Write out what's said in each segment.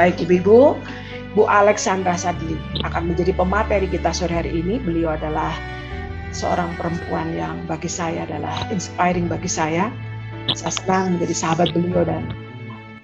baik Ibu-ibu, Bu Alexandra Sadli akan menjadi pemateri kita sore hari ini. Beliau adalah seorang perempuan yang bagi saya adalah inspiring bagi saya. Saya senang menjadi sahabat beliau dan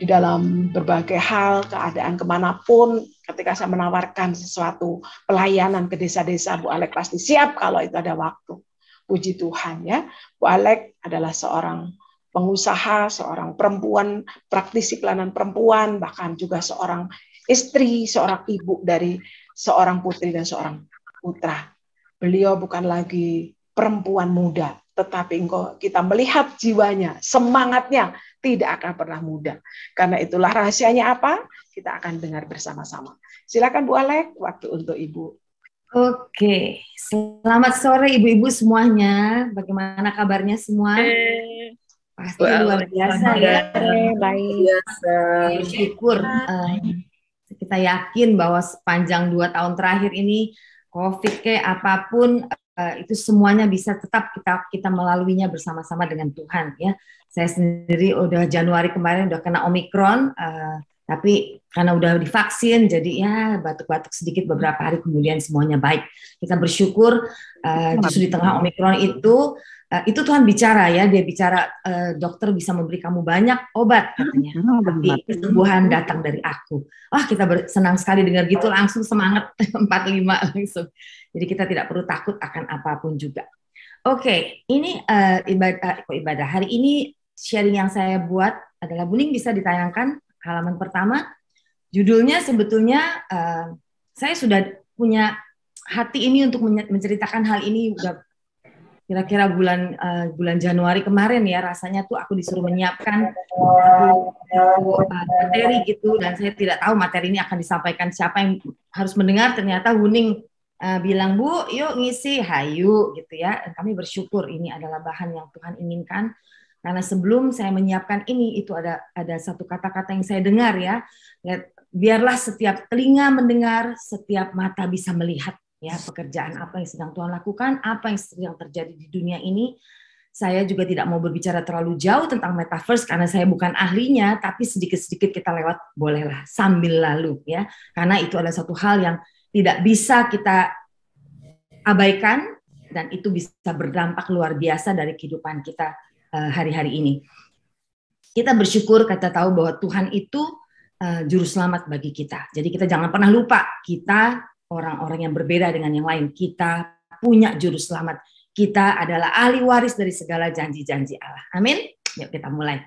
di dalam berbagai hal, keadaan kemanapun, ketika saya menawarkan sesuatu pelayanan ke desa-desa, Bu Alek pasti siap kalau itu ada waktu. Puji Tuhan ya, Bu Alek adalah seorang pengusaha, seorang perempuan, praktisi pelayanan perempuan, bahkan juga seorang istri, seorang ibu dari seorang putri dan seorang putra. Beliau bukan lagi perempuan muda, tetapi engkau kita melihat jiwanya, semangatnya tidak akan pernah muda. Karena itulah rahasianya apa? Kita akan dengar bersama-sama. Silakan Bu Alek, waktu untuk Ibu. Oke, selamat sore ibu-ibu semuanya. Bagaimana kabarnya semua? Hey. Eh, Pasti well, luar biasa ya. Baik. Bersyukur. Uh, kita yakin bahwa sepanjang dua tahun terakhir ini COVID ke apapun uh, itu semuanya bisa tetap kita kita melaluinya bersama-sama dengan Tuhan ya. Saya sendiri udah Januari kemarin udah kena Omikron uh, tapi karena udah divaksin jadi ya batuk-batuk sedikit beberapa hari kemudian semuanya baik. Kita bersyukur uh, justru di tengah Omikron itu Eh, itu Tuhan bicara ya, dia bicara e, dokter bisa memberi kamu banyak obat hmm, katanya, hmm, hmm, tapi kesembuhan datang dari aku. Wah kita senang sekali dengar gitu langsung semangat 45 langsung. Jadi kita tidak perlu takut akan apapun juga. Oke, okay, ini uh, eh, ibadah ibadah hari ini sharing yang saya buat adalah Buning bisa ditayangkan halaman pertama. Judulnya sebetulnya uh, saya sudah punya hati ini untuk menceritakan hal ini udah kira-kira bulan uh, bulan Januari kemarin ya rasanya tuh aku disuruh menyiapkan eh, materi gitu dan saya tidak tahu materi ini akan disampaikan siapa yang harus mendengar ternyata Huning uh, eh, bilang Bu yuk ngisi hayu gitu ya dan kami bersyukur ini adalah bahan yang Tuhan inginkan karena sebelum saya menyiapkan ini itu ada ada satu kata-kata yang saya dengar ya biarlah setiap telinga mendengar setiap mata bisa melihat ya pekerjaan apa yang sedang Tuhan lakukan, apa yang sedang terjadi di dunia ini. Saya juga tidak mau berbicara terlalu jauh tentang metaverse karena saya bukan ahlinya, tapi sedikit-sedikit kita lewat bolehlah sambil lalu ya. Karena itu adalah satu hal yang tidak bisa kita abaikan dan itu bisa berdampak luar biasa dari kehidupan kita eh, hari-hari ini. Kita bersyukur kata tahu bahwa Tuhan itu uh, juru selamat bagi kita. Jadi kita jangan pernah lupa kita orang-orang yang berbeda dengan yang lain. Kita punya juru selamat. Kita adalah ahli waris dari segala janji-janji Allah. Amin. Yuk kita mulai.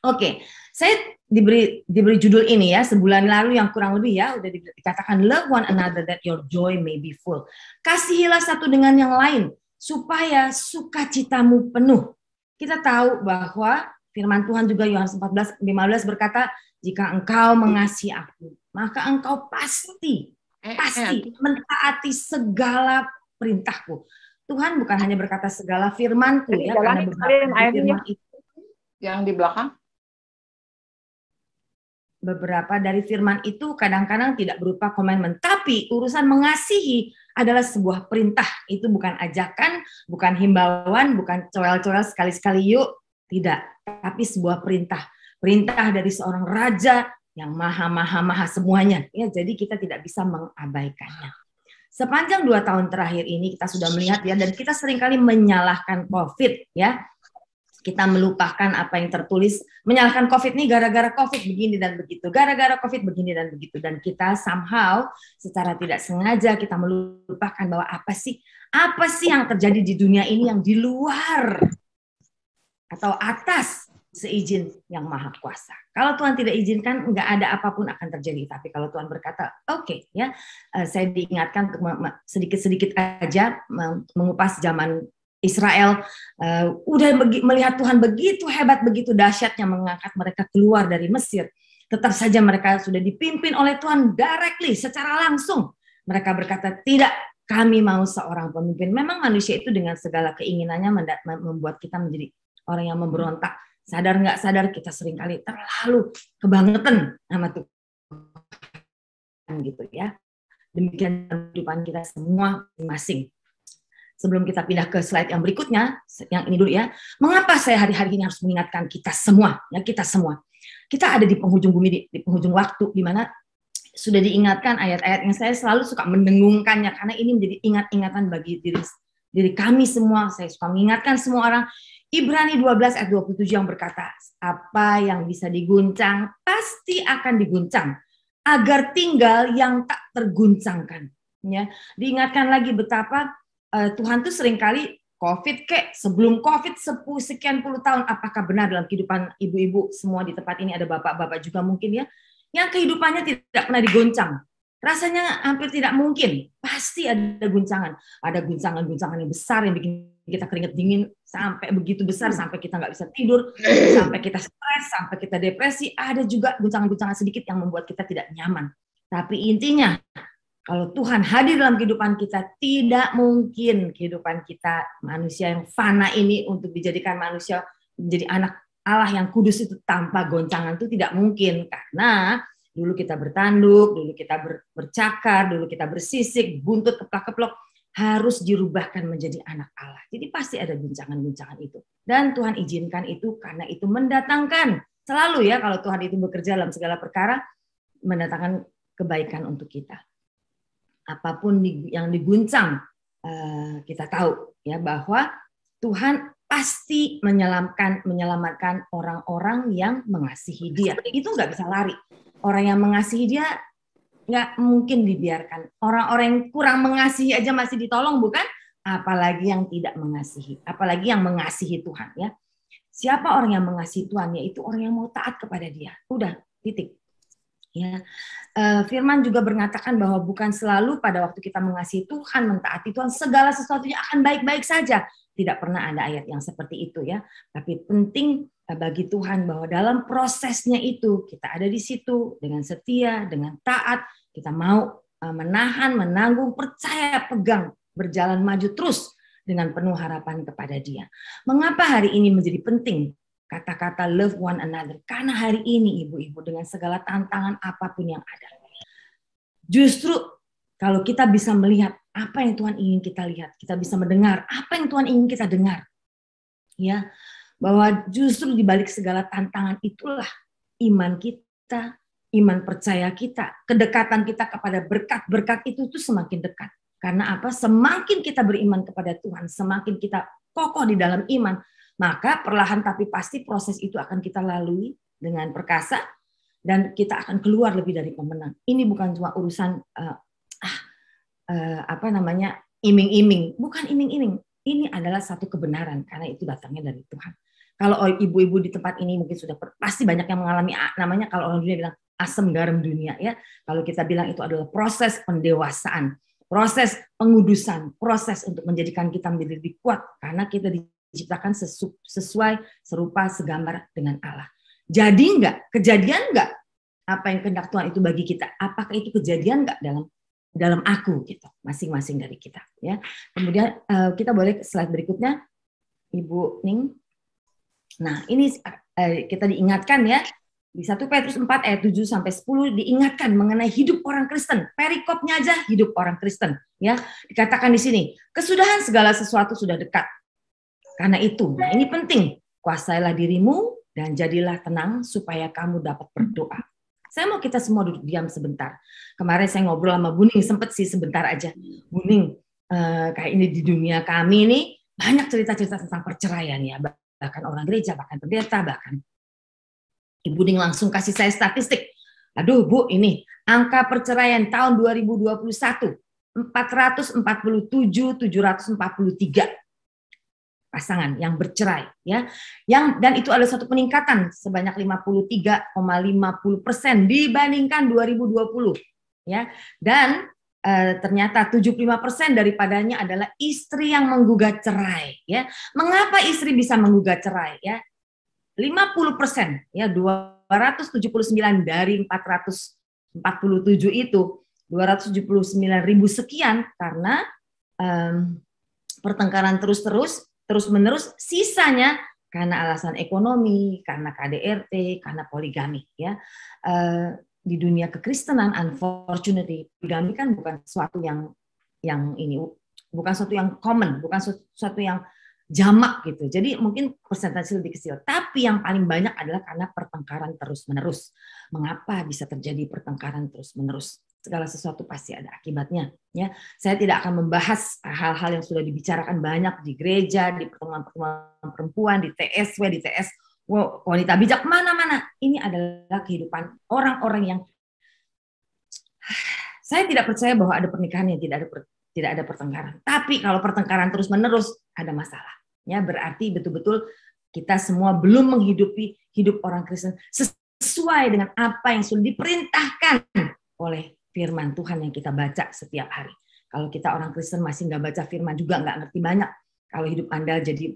Oke, saya diberi diberi judul ini ya sebulan lalu yang kurang lebih ya udah dikatakan love one another that your joy may be full. Kasihilah satu dengan yang lain supaya sukacitamu penuh. Kita tahu bahwa firman Tuhan juga Yohanes 14 berkata, "Jika engkau mengasihi aku, maka engkau pasti Eh, Pasti eh. mentaati segala perintahku. Tuhan bukan hanya berkata segala firmanku ya, karena beberapa firman itu yang di belakang beberapa dari firman itu kadang-kadang tidak berupa komitmen, tapi urusan mengasihi adalah sebuah perintah. Itu bukan ajakan, bukan himbauan, bukan coel-coel sekali-sekali yuk, tidak, tapi sebuah perintah. Perintah dari seorang raja yang maha maha maha semuanya. Ya, jadi kita tidak bisa mengabaikannya. Sepanjang dua tahun terakhir ini kita sudah melihat ya dan kita seringkali menyalahkan COVID ya. Kita melupakan apa yang tertulis, menyalahkan COVID ini gara-gara COVID begini dan begitu, gara-gara COVID begini dan begitu. Dan kita somehow secara tidak sengaja kita melupakan bahwa apa sih, apa sih yang terjadi di dunia ini yang di luar atau atas seizin yang maha kuasa. Kalau Tuhan tidak izinkan, nggak ada apapun akan terjadi. Tapi kalau Tuhan berkata, oke okay, ya, eh, saya diingatkan untuk sedikit-sedikit aja mengupas zaman Israel uh, udah melihat Tuhan begitu hebat, begitu dahsyatnya mengangkat mereka keluar dari Mesir. Tetap saja mereka sudah dipimpin oleh Tuhan directly, secara langsung. Mereka berkata, tidak, kami mau seorang pemimpin. Memang manusia itu dengan segala keinginannya membuat kita menjadi orang yang memberontak sadar nggak sadar kita sering kali terlalu kebangetan sama Tuhan gitu ya. Demikian kehidupan kita semua masing-masing. Sebelum kita pindah ke slide yang berikutnya, yang ini dulu ya. Mengapa saya hari-hari ini harus mengingatkan kita semua, ya kita semua. Kita ada di penghujung bumi, di, di penghujung waktu, di mana sudah diingatkan ayat-ayat yang saya selalu suka mendengungkannya karena ini menjadi ingat-ingatan bagi diri diri kami semua. Saya suka mengingatkan semua orang Ibrani 12 ayat 27 yang berkata, apa yang bisa diguncang pasti akan diguncang, agar tinggal yang tak terguncangkan. Ya, diingatkan lagi betapa uh, Tuhan tuh seringkali COVID kek, sebelum COVID sepuluh sekian puluh tahun, apakah benar dalam kehidupan ibu-ibu semua di tempat ini ada bapak-bapak juga mungkin ya, yang kehidupannya tidak pernah digoncang, rasanya hampir tidak mungkin. Pasti ada guncangan, ada guncangan-guncangan yang besar yang bikin kita keringet dingin sampai begitu besar sampai kita nggak bisa tidur, sampai kita stres, sampai kita depresi. Ada juga guncangan-guncangan sedikit yang membuat kita tidak nyaman. Tapi intinya kalau Tuhan hadir dalam kehidupan kita, tidak mungkin kehidupan kita manusia yang fana ini untuk dijadikan manusia menjadi anak Allah yang kudus itu tanpa goncangan itu tidak mungkin karena Dulu kita bertanduk, dulu kita bercakar, dulu kita bersisik, buntut keplak-keplok harus dirubahkan menjadi anak Allah. Jadi pasti ada guncangan-guncangan itu. Dan Tuhan izinkan itu karena itu mendatangkan selalu ya kalau Tuhan itu bekerja dalam segala perkara mendatangkan kebaikan untuk kita. Apapun yang diguncang eh, kita tahu ya bahwa Tuhan pasti menyelamkan menyelamatkan orang-orang yang mengasihi Dia. Itu nggak bisa lari orang yang mengasihi dia nggak mungkin dibiarkan. Orang-orang yang kurang mengasihi aja masih ditolong, bukan? Apalagi yang tidak mengasihi, apalagi yang mengasihi Tuhan ya. Siapa orang yang mengasihi Tuhan? Ya itu orang yang mau taat kepada Dia. Udah, titik. Ya, eh, Firman juga mengatakan bahwa bukan selalu pada waktu kita mengasihi Tuhan, mentaati Tuhan, segala sesuatunya akan baik-baik saja. Tidak pernah ada ayat yang seperti itu ya. Tapi penting bagi Tuhan bahwa dalam prosesnya itu kita ada di situ dengan setia, dengan taat, kita mau e, menahan, menanggung, percaya, pegang, berjalan maju terus dengan penuh harapan kepada Dia. Mengapa hari ini menjadi penting kata-kata love one another? Karena hari ini ibu-ibu dengan segala tantangan apapun yang ada. Justru kalau kita bisa melihat apa yang Tuhan ingin kita lihat, kita bisa mendengar apa yang Tuhan ingin kita dengar. Ya, bahwa justru di balik segala tantangan itulah iman kita, iman percaya kita, kedekatan kita kepada berkat-berkat itu tuh semakin dekat. Karena apa? Semakin kita beriman kepada Tuhan, semakin kita kokoh di dalam iman, maka perlahan tapi pasti proses itu akan kita lalui dengan perkasa dan kita akan keluar lebih dari pemenang. Ini bukan cuma urusan uh, uh, apa namanya iming-iming, bukan iming-iming. Ini adalah satu kebenaran karena itu datangnya dari Tuhan kalau ibu-ibu di tempat ini mungkin sudah pasti banyak yang mengalami namanya kalau orang dunia bilang asam garam dunia ya. Kalau kita bilang itu adalah proses pendewasaan, proses pengudusan, proses untuk menjadikan kita menjadi lebih kuat karena kita diciptakan sesu, sesuai serupa segambar dengan Allah. Jadi enggak, kejadian enggak apa yang kehendak Tuhan itu bagi kita? Apakah itu kejadian enggak dalam dalam aku gitu, masing-masing dari kita ya. Kemudian eh, kita boleh slide berikutnya. Ibu Ning Nah, ini eh, kita diingatkan ya di 1 Petrus 4 ayat 7 sampai 10 diingatkan mengenai hidup orang Kristen. Perikopnya aja hidup orang Kristen, ya. Dikatakan di sini, kesudahan segala sesuatu sudah dekat. Karena itu, nah ini penting. Kuasailah dirimu dan jadilah tenang supaya kamu dapat berdoa. Saya mau kita semua duduk diam sebentar. Kemarin saya ngobrol sama Buning, sempet sih sebentar aja. Buning, eh, kayak ini di dunia kami ini banyak cerita-cerita tentang perceraian ya bahkan orang gereja, bahkan pendeta, bahkan Ibu ning langsung kasih saya statistik. Aduh Bu, ini angka perceraian tahun 2021 447 743 pasangan yang bercerai ya. Yang dan itu ada satu peningkatan sebanyak 53,50% dibandingkan 2020 ya. Dan Eh, puluh ternyata 75% daripadanya adalah istri yang menggugat cerai ya. Mengapa istri bisa menggugat cerai ya? 50% ya 279 dari 447 itu 279 ribu sekian karena um, pertengkaran terus-terus terus-menerus sisanya karena alasan ekonomi, karena KDRT, karena poligami ya. Uh, di dunia kekristenan unfortunately poligami kan bukan sesuatu yang yang ini bukan sesuatu yang common, bukan sesuatu yang jamak gitu. Jadi mungkin persentase lebih kecil. Tapi yang paling banyak adalah karena pertengkaran terus-menerus. Mengapa bisa terjadi pertengkaran terus-menerus? Segala sesuatu pasti ada akibatnya. Ya, saya tidak akan membahas hal-hal yang sudah dibicarakan banyak di gereja, di pertemuan-pertemuan perempuan, di TSW, di TS wanita bijak mana-mana. Ini adalah kehidupan orang-orang yang saya tidak percaya bahwa ada pernikahan yang tidak ada per, tidak ada pertengkaran. Tapi kalau pertengkaran terus-menerus ada masalah. Ya berarti betul-betul kita semua belum menghidupi hidup orang Kristen sesuai dengan apa yang sudah diperintahkan oleh firman Tuhan yang kita baca setiap hari. Kalau kita orang Kristen masih nggak baca firman juga nggak ngerti banyak. Kalau hidup Anda jadi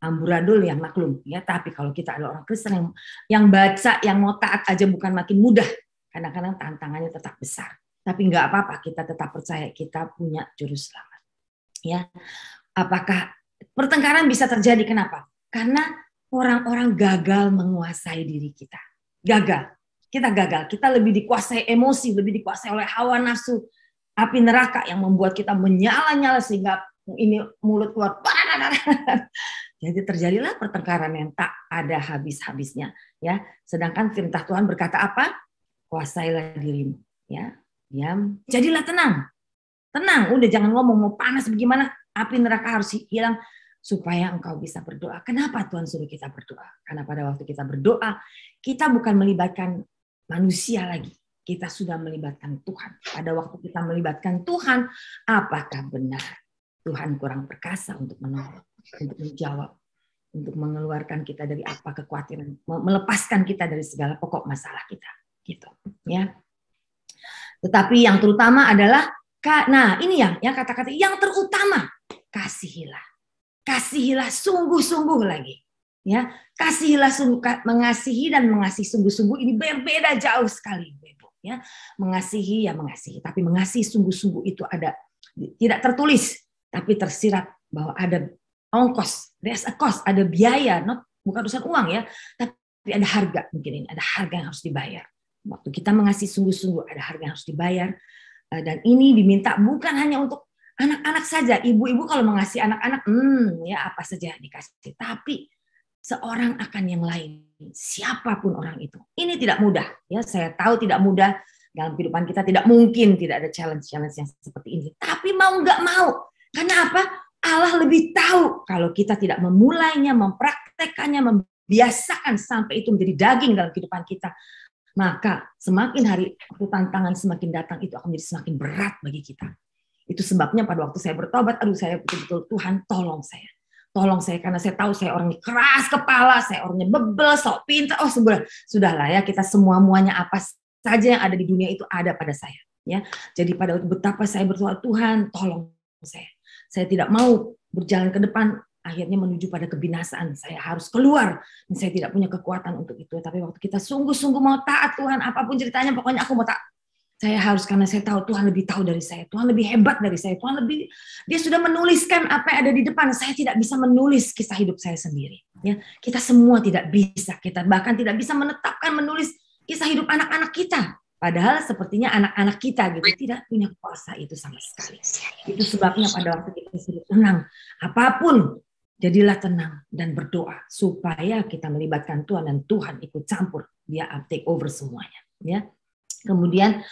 amburadul yang maklum ya tapi kalau kita adalah orang Kristen yang yang baca yang mau taat aja bukan makin mudah kadang-kadang tantangannya tetap besar tapi nggak apa-apa kita tetap percaya kita punya juru selamat ya apakah pertengkaran bisa terjadi kenapa karena orang-orang gagal menguasai diri kita gagal kita gagal kita lebih dikuasai emosi lebih dikuasai oleh hawa nafsu api neraka yang membuat kita menyala-nyala sehingga ini mulut keluar Ya, jadi terjadilah pertengkaran yang tak ada habis-habisnya, ya. Sedangkan perintah Tuhan berkata apa? Kuasailah dirimu, ya. Diam, jadilah tenang. Tenang, udah jangan ngomong mau panas bagaimana, api neraka harus hilang supaya engkau bisa berdoa. Kenapa Tuhan suruh kita berdoa? Karena pada waktu kita berdoa, kita bukan melibatkan manusia lagi. Kita sudah melibatkan Tuhan. Pada waktu kita melibatkan Tuhan, apakah benar Tuhan kurang perkasa untuk menolong? untuk menjawab, untuk mengeluarkan kita dari apa kekhawatiran, melepaskan kita dari segala pokok masalah kita, gitu, ya. Tetapi yang terutama adalah, nah ini yang, yang kata-kata yang terutama kasihilah, kasihilah sungguh-sungguh lagi, ya, kasihilah sungguh, mengasihi dan mengasihi sungguh-sungguh ini berbeda jauh sekali, Bebo, ya, mengasihi ya mengasihi, tapi mengasihi sungguh-sungguh itu ada tidak tertulis tapi tersirat bahwa ada ongkos, there's a cost, ada biaya, not bukan urusan uang ya, tapi ada harga mungkin ini, ada harga yang harus dibayar. Waktu kita mengasihi sungguh-sungguh ada harga yang harus dibayar eh, dan ini diminta bukan hanya untuk anak-anak saja, ibu-ibu kalau mengasihi anak-anak, hmm ya apa saja dikasih, tapi seorang akan yang lain, siapapun orang itu. Ini tidak mudah, ya saya tahu tidak mudah dalam kehidupan kita tidak mungkin tidak ada challenge-challenge yang seperti ini. Tapi mau nggak mau, karena apa? Allah lebih tahu kalau kita tidak memulainya, mempraktekannya, membiasakan sampai itu menjadi daging dalam kehidupan kita. Maka semakin hari waktu tantangan semakin datang itu akan menjadi semakin berat bagi kita. Itu sebabnya pada waktu saya bertobat, aduh saya betul-betul Tuhan tolong saya. Tolong saya karena saya tahu saya orangnya keras kepala, saya orangnya bebel, sok pintar. Oh sudah, sudahlah ya kita semua-muanya apa saja yang ada di dunia itu ada pada saya. Ya, jadi pada betapa saya bertobat Tuhan tolong saya saya tidak mau berjalan ke depan, akhirnya menuju pada kebinasaan. Saya harus keluar. Dan saya tidak punya kekuatan untuk itu. Tapi waktu kita sungguh-sungguh mau taat Tuhan, apapun ceritanya, pokoknya aku mau taat. Saya harus karena saya tahu Tuhan lebih tahu dari saya, Tuhan lebih hebat dari saya, Tuhan lebih Dia sudah menuliskan apa yang ada di depan. Saya tidak bisa menulis kisah hidup saya sendiri. Ya, kita semua tidak bisa, kita bahkan tidak bisa menetapkan menulis kisah hidup anak-anak kita. Padahal sepertinya anak-anak kita gitu tidak punya kuasa itu sama sekali. Itu sebabnya pada waktu kita sudah tenang, apapun jadilah tenang dan berdoa supaya kita melibatkan Tuhan dan Tuhan ikut campur, dia take over semuanya, ya. Kemudian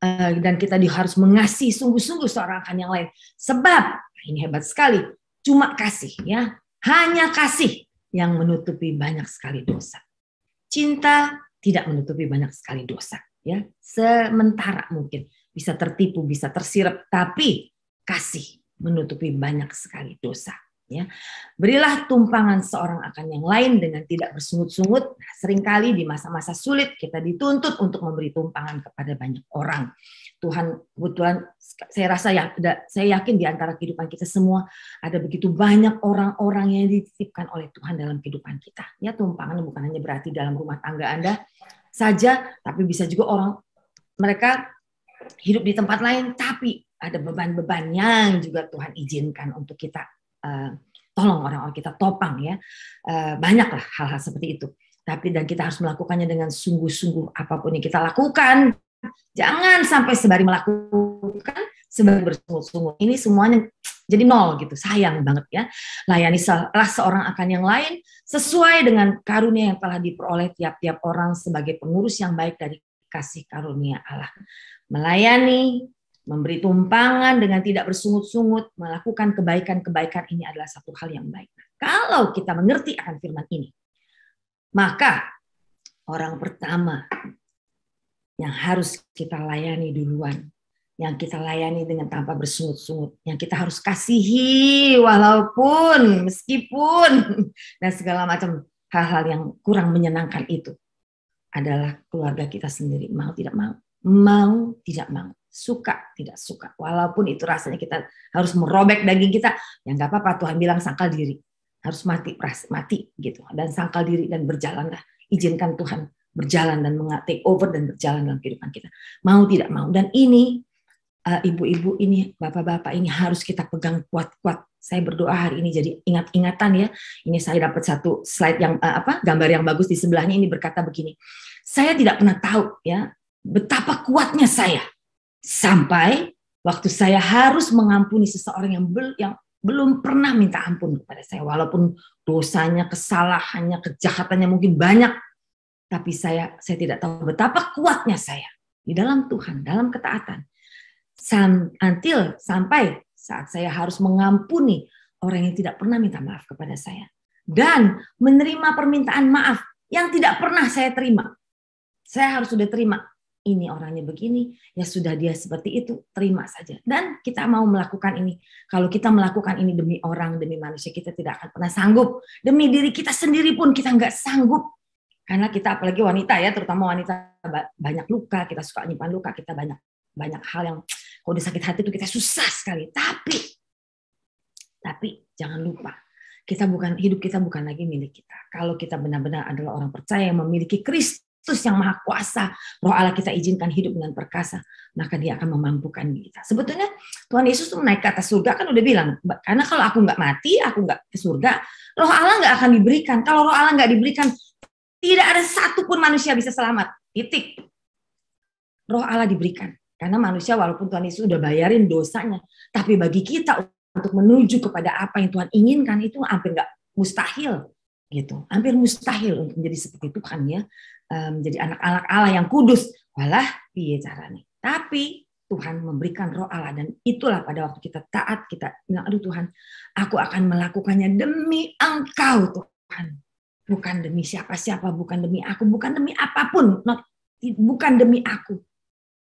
eh, dan kita harus mengasihi sungguh-sungguh seorang akan yang lain. Sebab ini hebat sekali, cuma kasih ya, hanya kasih yang menutupi banyak sekali dosa. Cinta tidak menutupi banyak sekali dosa ya sementara mungkin bisa tertipu bisa tersirap tapi kasih menutupi banyak sekali dosa ya berilah tumpangan seorang akan yang lain dengan tidak bersungut-sungut nah, seringkali di masa-masa sulit kita dituntut untuk memberi tumpangan kepada banyak orang Tuhan kebetulan saya rasa ya saya yakin di antara kehidupan kita semua ada begitu banyak orang-orang yang dititipkan oleh Tuhan dalam kehidupan kita ya tumpangan bukan hanya berarti dalam rumah tangga Anda saja, tapi bisa juga orang mereka hidup di tempat lain, tapi ada beban-beban yang juga Tuhan izinkan untuk kita uh, tolong orang-orang kita topang ya. Uh, banyaklah hal-hal seperti itu. Tapi dan kita harus melakukannya dengan sungguh-sungguh apapun yang kita lakukan. Jangan sampai sebari melakukan, sebari bersungguh-sungguh. Ini semuanya jadi nol gitu sayang banget ya layani salah seorang akan yang lain sesuai dengan karunia yang telah diperoleh tiap-tiap orang sebagai pengurus yang baik dari kasih karunia Allah melayani memberi tumpangan dengan tidak bersungut-sungut melakukan kebaikan-kebaikan ini adalah satu hal yang baik nah, kalau kita mengerti akan firman ini maka orang pertama yang harus kita layani duluan yang kita layani dengan tanpa bersungut-sungut, yang kita harus kasihi walaupun, meskipun, dan segala macam hal-hal yang kurang menyenangkan itu adalah keluarga kita sendiri, mau tidak mau, mau tidak mau, suka tidak suka, walaupun itu rasanya kita harus merobek daging kita, ya nggak apa-apa Tuhan bilang sangkal diri, harus mati, mati gitu, dan sangkal diri dan berjalanlah, izinkan Tuhan berjalan dan take over dan berjalan dalam kehidupan kita, mau tidak mau, dan ini Eh, ibu-ibu ini, bapak-bapak ini harus kita pegang kuat-kuat. Saya berdoa hari ini jadi ingat-ingatan ya. Ini saya dapat satu slide yang eh, apa gambar yang bagus di sebelahnya ini berkata begini. Saya tidak pernah tahu ya betapa kuatnya saya sampai waktu saya harus mengampuni seseorang yang bel, yang belum pernah minta ampun kepada saya walaupun dosanya, kesalahannya, kejahatannya mungkin banyak tapi saya saya tidak tahu betapa kuatnya saya di dalam Tuhan, dalam ketaatan sam until sampai saat saya harus mengampuni orang yang tidak pernah minta maaf kepada saya dan menerima permintaan maaf yang tidak pernah saya terima. Saya harus sudah terima. Ini orangnya begini, ya sudah dia seperti itu, terima saja. Dan kita mau melakukan ini. Kalau kita melakukan ini demi orang, demi manusia, kita tidak akan pernah sanggup. Demi diri kita sendiri pun kita nggak sanggup. Karena kita apalagi wanita ya, terutama wanita banyak luka, kita suka nyimpan luka, kita banyak banyak hal yang kalau udah sakit hati itu kita susah sekali. Tapi, tapi jangan lupa, kita bukan hidup kita bukan lagi milik kita. Kalau kita benar-benar adalah orang percaya yang memiliki Kristus yang maha kuasa, roh Allah kita izinkan hidup dengan perkasa, maka dia akan memampukan kita. Sebetulnya Tuhan Yesus tuh naik ke atas surga kan udah bilang, karena kalau aku nggak mati, aku nggak ke surga, roh Allah nggak akan diberikan. Kalau roh Allah nggak diberikan, tidak ada satupun manusia bisa selamat. Titik. Roh Allah diberikan. Karena manusia walaupun Tuhan Yesus sudah bayarin dosanya, tapi bagi kita untuk menuju kepada apa yang Tuhan inginkan itu hampir nggak mustahil gitu hampir mustahil untuk menjadi seperti Tuhan ya ehm, menjadi anak-anak Allah yang kudus walah iya caranya tapi Tuhan memberikan roh Allah dan itulah pada waktu kita taat kita bilang aduh Tuhan aku akan melakukannya demi engkau Tuhan bukan demi siapa-siapa bukan demi aku bukan demi apapun not, bukan demi aku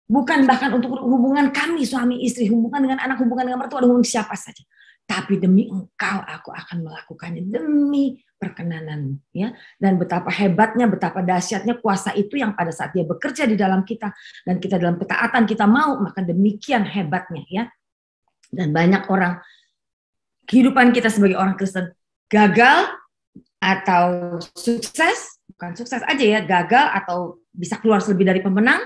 Bukan bahkan untuk hubungan kami suami istri, hubungan dengan anak, hubungan dengan mertua, hubungan siapa saja. Tapi demi engkau aku akan melakukannya demi perkenananmu ya dan betapa hebatnya betapa dahsyatnya kuasa itu yang pada saat dia bekerja di dalam kita dan kita dalam ketaatan kita mau maka demikian hebatnya ya dan banyak orang kehidupan kita sebagai orang Kristen gagal atau sukses bukan sukses aja ya gagal atau bisa keluar lebih dari pemenang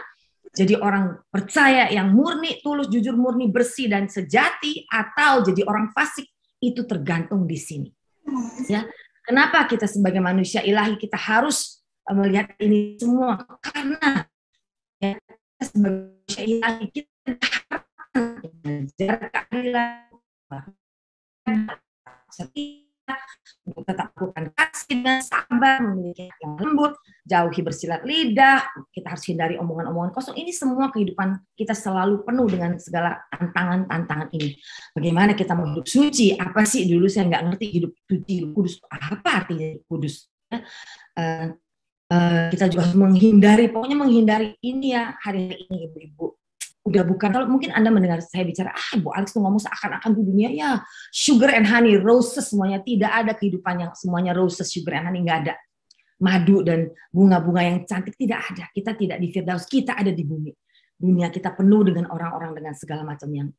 jadi orang percaya yang murni, tulus, jujur, murni, bersih dan sejati atau jadi orang fasik itu tergantung di sini. Hmm. Ya. Kenapa kita sebagai manusia ilahi kita harus eh, melihat ini semua? Karena ya, kita sebagai manusia ilahi kita harus belajar keadilan, tetap melakukan kasih dan sabar, memiliki hati yang lembut, jauhi bersilat lidah, kita harus hindari omongan-omongan kosong. Ini semua kehidupan kita selalu penuh dengan segala tantangan-tantangan ini. Bagaimana kita mau hidup suci? Apa sih dulu saya nggak ngerti hidup suci, hidup kudus. Apa artinya hidup kudus? Uh, uh, kita juga menghindari, pokoknya menghindari ini ya hari ini ibu-ibu udah bukan kalau mungkin anda mendengar saya bicara ah Bu Alex tuh ngomong seakan-akan tuh dunia ya sugar and honey roses semuanya tidak ada kehidupan yang semuanya roses sugar and honey nggak ada madu dan bunga-bunga yang cantik tidak ada kita tidak di Firdaus kita ada di bumi dunia kita penuh dengan orang-orang dengan segala macam yang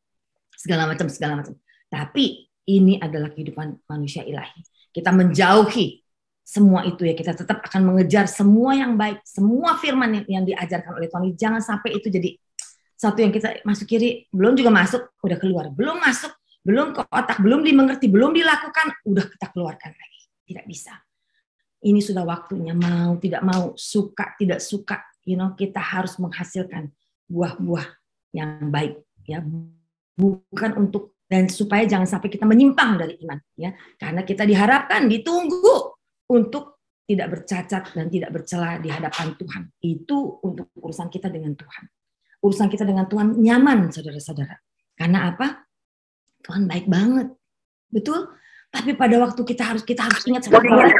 segala macam segala macam tapi ini adalah kehidupan manusia ilahi kita menjauhi semua itu ya kita tetap akan mengejar semua yang baik semua firman yang diajarkan oleh Tuhan jangan sampai itu jadi satu yang kita masuk kiri belum juga masuk udah keluar belum masuk belum ke otak belum dimengerti belum dilakukan udah kita keluarkan lagi tidak bisa ini sudah waktunya mau tidak mau suka tidak suka you know kita harus menghasilkan buah-buah yang baik ya bukan untuk dan supaya jangan sampai kita menyimpang dari iman ya karena kita diharapkan ditunggu untuk tidak bercacat dan tidak bercela di hadapan Tuhan itu untuk urusan kita dengan Tuhan urusan kita dengan Tuhan nyaman, saudara-saudara. Karena apa? Tuhan baik banget. Betul? Tapi pada waktu kita harus kita harus ingat saudara iya,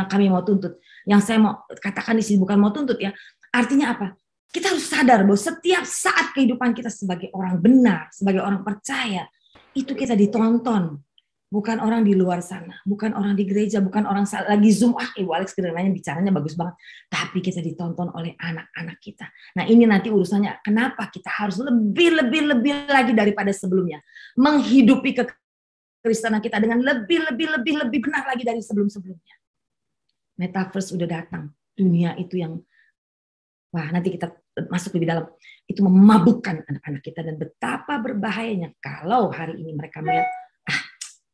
yang kami mau tuntut. Yang saya mau katakan di sini bukan mau tuntut ya. Artinya apa? Kita harus sadar bahwa setiap saat kehidupan kita sebagai orang benar, sebagai orang percaya, itu kita ditonton bukan orang di luar sana, bukan orang di gereja, bukan orang lagi Zoom, ah Ibu Alex kedengarannya bicaranya bagus banget, tapi kita ditonton oleh anak-anak kita. Nah ini nanti urusannya, kenapa kita harus lebih, lebih, lebih lagi daripada sebelumnya. Menghidupi kekristenan kita dengan lebih, lebih, lebih, lebih benar lagi dari sebelum-sebelumnya. Metaverse udah datang, dunia itu yang, wah nanti kita masuk lebih dalam, itu memabukkan anak-anak kita dan betapa berbahayanya kalau hari ini mereka melihat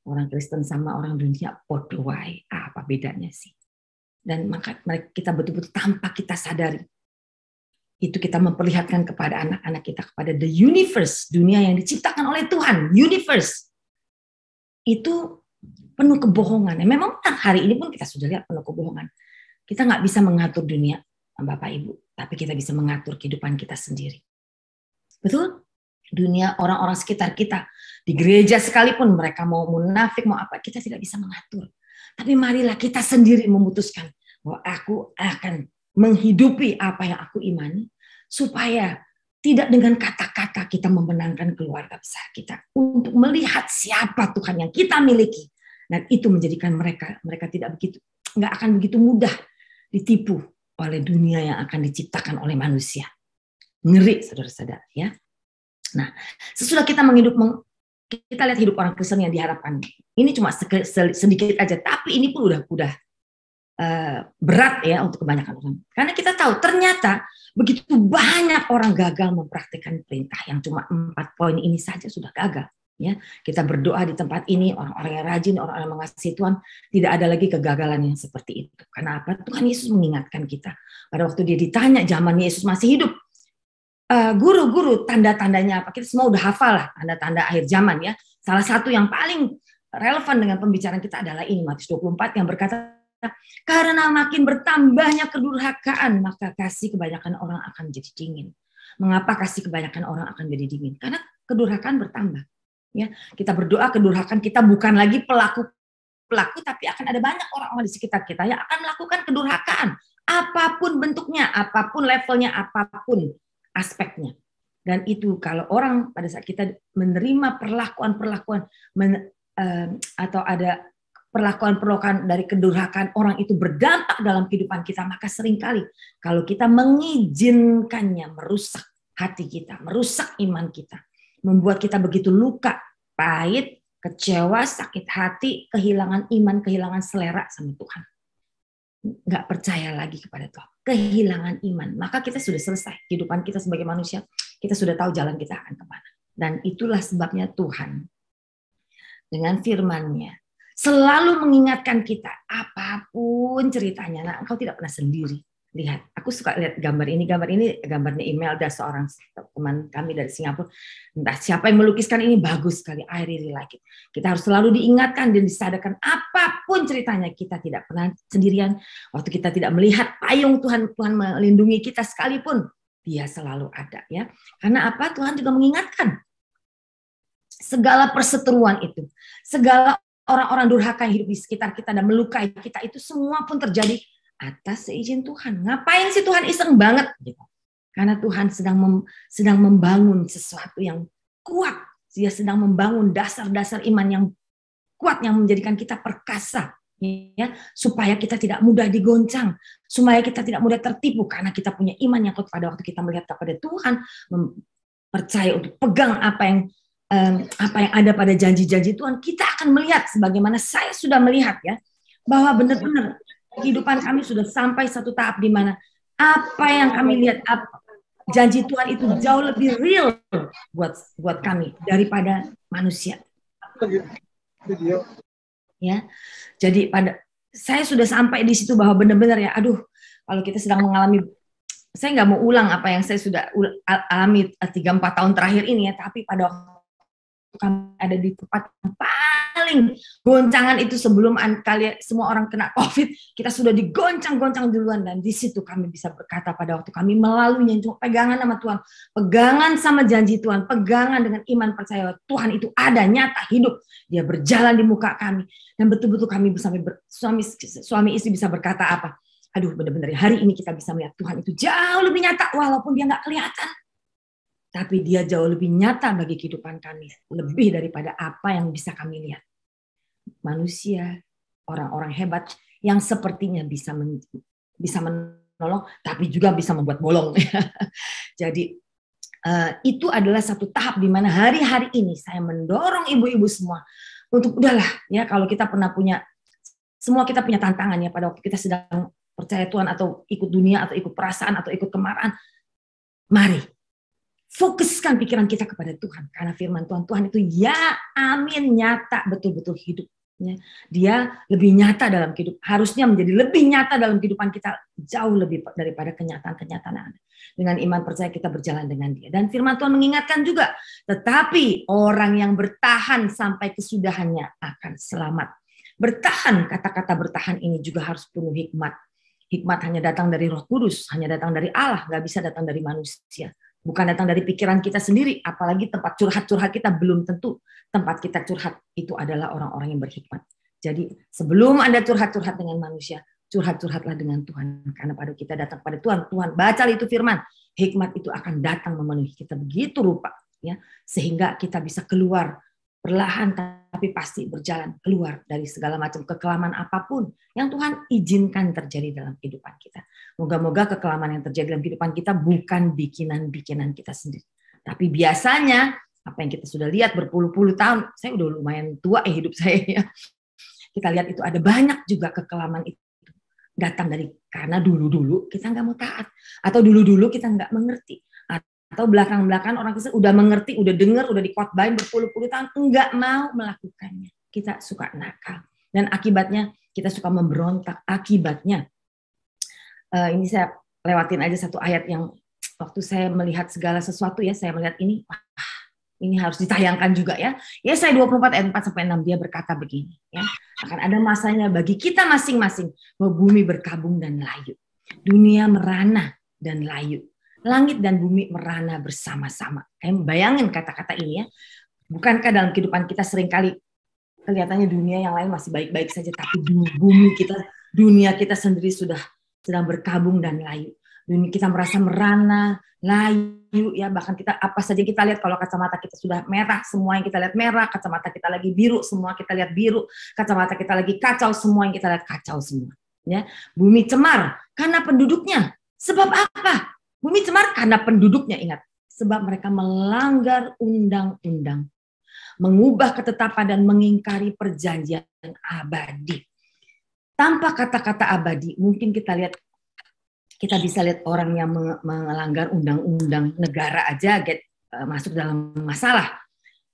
orang Kristen sama orang dunia bodohai apa bedanya sih? Dan maka kita betul-betul tanpa kita sadari itu kita memperlihatkan kepada anak-anak kita kepada the universe dunia yang diciptakan oleh Tuhan universe itu penuh kebohongan. Ya, memang hari ini pun kita sudah lihat penuh kebohongan. Kita nggak bisa mengatur dunia, Bapak Ibu, tapi kita bisa mengatur kehidupan kita sendiri. Betul? dunia orang-orang sekitar kita. Di gereja sekalipun mereka mau munafik, mau apa, kita tidak bisa mengatur. Tapi marilah kita sendiri memutuskan bahwa aku akan menghidupi apa yang aku imani supaya tidak dengan kata-kata kita memenangkan keluarga besar kita untuk melihat siapa Tuhan yang kita miliki dan itu menjadikan mereka mereka tidak begitu nggak akan begitu mudah ditipu oleh dunia yang akan diciptakan oleh manusia ngeri saudara-saudara ya Nah, sesudah kita menghidup kita lihat hidup orang Kristen yang diharapkan. Ini cuma sedikit aja, tapi ini pun udah udah uh, berat ya untuk kebanyakan orang. Karena kita tahu ternyata begitu banyak orang gagal mempraktikkan perintah yang cuma empat poin ini saja sudah gagal. Ya, kita berdoa di tempat ini orang-orang yang rajin, orang-orang yang mengasihi Tuhan, tidak ada lagi kegagalan yang seperti itu. Karena apa? Tuhan Yesus mengingatkan kita. Pada waktu dia ditanya zaman Yesus masih hidup, Eh, guru-guru uh, tanda-tandanya apa? Kita semua udah hafal lah tanda-tanda akhir zaman ya. Salah satu yang paling relevan dengan pembicaraan kita adalah ini Matius 24 yang berkata karena makin bertambahnya kedurhakaan maka kasih kebanyakan orang akan jadi dingin. Mengapa kasih kebanyakan orang akan jadi dingin? Karena kedurhakaan bertambah. Ya, kita berdoa kedurhakaan kita bukan lagi pelaku pelaku tapi akan ada banyak orang-orang di sekitar kita yang akan melakukan kedurhakaan apapun bentuknya, apapun levelnya, apapun aspeknya. Dan itu kalau orang pada saat kita menerima perlakuan-perlakuan men, uh, atau ada perlakuan-perlakuan dari kedurhakan orang itu berdampak dalam kehidupan kita, maka seringkali kalau kita mengizinkannya merusak hati kita, merusak iman kita, membuat kita begitu luka, pahit, kecewa, sakit hati, kehilangan iman, kehilangan selera sama Tuhan nggak percaya lagi kepada Tuhan, kehilangan iman, maka kita sudah selesai. Kehidupan kita sebagai manusia, kita sudah tahu jalan kita akan kemana. Dan itulah sebabnya Tuhan dengan firman-Nya selalu mengingatkan kita apapun ceritanya, nah, engkau tidak pernah sendiri lihat aku suka lihat gambar ini gambar ini gambarnya email dari seorang teman kami dari Singapura entah siapa yang melukiskan ini bagus sekali I really like it kita harus selalu diingatkan dan disadarkan apapun ceritanya kita tidak pernah sendirian waktu kita tidak melihat payung Tuhan Tuhan melindungi kita sekalipun dia selalu ada ya karena apa Tuhan juga mengingatkan segala perseteruan itu segala orang-orang durhaka yang hidup di sekitar kita dan melukai kita itu semua pun terjadi atas seizin Tuhan. Ngapain sih Tuhan iseng banget? Gitu. Karena Tuhan sedang mem, sedang membangun sesuatu yang kuat. Dia sedang membangun dasar-dasar iman yang kuat yang menjadikan kita perkasa ya supaya kita tidak mudah digoncang supaya kita tidak mudah tertipu karena kita punya iman yang kuat pada waktu kita melihat kepada Tuhan percaya untuk pegang apa yang um, apa yang ada pada janji-janji Tuhan kita akan melihat sebagaimana saya sudah melihat ya bahwa benar-benar kehidupan kami sudah sampai satu tahap di mana apa yang kami lihat apa, janji Tuhan itu jauh lebih real buat buat kami daripada manusia. Ya. Jadi pada saya sudah sampai di situ bahwa benar-benar ya aduh kalau kita sedang mengalami saya nggak mau ulang apa yang saya sudah alami tiga empat tahun terakhir ini ya tapi pada waktu kami ada di tempat yang paling goncangan itu sebelum kalian semua orang kena covid kita sudah digoncang-goncang duluan dan di situ kami bisa berkata pada waktu kami melaluinya cuma pegangan sama Tuhan pegangan sama janji Tuhan pegangan dengan iman percaya Tuhan itu ada nyata hidup dia berjalan di muka kami dan betul-betul kami bersama ber, suami suami istri bisa berkata apa aduh benar-benar hari ini kita bisa melihat Tuhan itu jauh lebih nyata walaupun dia nggak kelihatan tapi dia jauh lebih nyata bagi kehidupan kami, lebih daripada apa yang bisa kami lihat. Manusia, orang-orang hebat yang sepertinya bisa men, bisa menolong, tapi juga bisa membuat bolong. Jadi eh, itu adalah satu tahap di mana hari-hari ini saya mendorong ibu-ibu semua untuk udahlah ya kalau kita pernah punya semua kita punya tantangan ya pada waktu kita sedang percaya Tuhan atau ikut dunia atau ikut perasaan atau ikut kemarahan. Mari fokuskan pikiran kita kepada Tuhan karena firman Tuhan Tuhan itu ya amin nyata betul-betul hidup dia lebih nyata dalam hidup harusnya menjadi lebih nyata dalam kehidupan kita jauh lebih daripada kenyataan-kenyataan Anda dengan iman percaya kita berjalan dengan dia dan firman Tuhan mengingatkan juga tetapi orang yang bertahan sampai kesudahannya akan selamat bertahan kata-kata bertahan ini juga harus penuh hikmat hikmat hanya datang dari Roh Kudus hanya datang dari Allah nggak bisa datang dari manusia bukan datang dari pikiran kita sendiri, apalagi tempat curhat-curhat kita belum tentu tempat kita curhat itu adalah orang-orang yang berhikmat. Jadi sebelum Anda curhat-curhat dengan manusia, curhat-curhatlah dengan Tuhan. Karena pada kita datang pada Tuhan, Tuhan baca itu firman. Hikmat itu akan datang memenuhi kita begitu rupa. ya Sehingga kita bisa keluar Perlahan tapi pasti berjalan keluar dari segala macam kekelaman apapun yang Tuhan izinkan terjadi dalam kehidupan kita. Moga-moga kekelaman yang terjadi dalam kehidupan kita bukan bikinan-bikinan kita sendiri. Tapi biasanya apa yang kita sudah lihat berpuluh-puluh tahun, saya udah lumayan tua ya hidup saya ya. Kita lihat itu ada banyak juga kekelaman itu datang dari karena dulu-dulu kita nggak mau taat atau dulu-dulu kita nggak mengerti atau belakang-belakang orang Kristen udah mengerti, udah dengar, udah dikotbahin berpuluh-puluh tahun, enggak mau melakukannya. Kita suka nakal. Dan akibatnya kita suka memberontak. Akibatnya, uh, ini saya lewatin aja satu ayat yang waktu saya melihat segala sesuatu ya, saya melihat ini, wah, ini harus ditayangkan juga ya. Ya saya 24 ayat 4 sampai 6 dia berkata begini ya. Akan ada masanya bagi kita masing-masing bumi berkabung dan layu. Dunia merana dan layu langit dan bumi merana bersama-sama. Kayak bayangin kata-kata ini ya. Bukankah dalam kehidupan kita seringkali kelihatannya dunia yang lain masih baik-baik saja, tapi bumi kita, dunia kita sendiri sudah sedang berkabung dan layu. Dunia kita merasa merana, layu ya bahkan kita apa saja kita lihat kalau kacamata kita sudah merah semua yang kita lihat merah kacamata kita lagi biru semua kita lihat biru kacamata kita lagi kacau semua yang kita lihat kacau semua ya bumi cemar karena penduduknya sebab apa Bumi cemar karena penduduknya ingat, sebab mereka melanggar undang-undang, mengubah ketetapan dan mengingkari perjanjian abadi. Tanpa kata-kata abadi, mungkin kita lihat kita bisa lihat orang yang melanggar undang-undang negara aja get, eh, masuk dalam masalah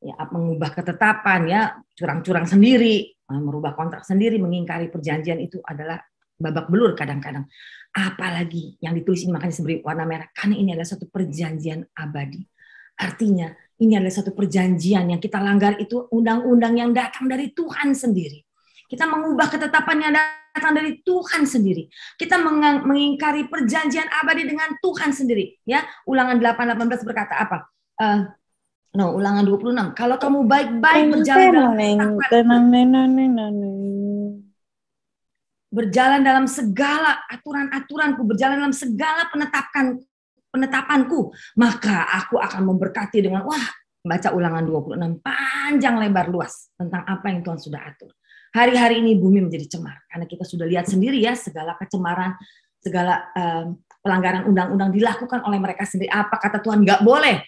ya mengubah ketetapan ya curang-curang sendiri merubah kontrak sendiri mengingkari perjanjian itu adalah babak belur kadang-kadang. Apalagi yang ditulis ini makanya seberi warna merah karena ini adalah satu perjanjian abadi. Artinya ini adalah satu perjanjian yang kita langgar itu undang-undang yang datang dari Tuhan sendiri. Kita mengubah ketetapan yang datang dari Tuhan sendiri. Kita mengingkari perjanjian abadi dengan Tuhan sendiri. Ya, Ulangan 8:18 berkata apa? Uh, no, Ulangan 26. Kalau kamu baik-baik berjalan menjalankan berjalan dalam segala aturan-aturanku, berjalan dalam segala penetapkan penetapanku, maka aku akan memberkati dengan wah baca ulangan 26 panjang lebar luas tentang apa yang Tuhan sudah atur. Hari-hari ini bumi menjadi cemar karena kita sudah lihat sendiri ya segala kecemaran, segala um, pelanggaran undang-undang dilakukan oleh mereka sendiri. Apa kata Tuhan? Gak boleh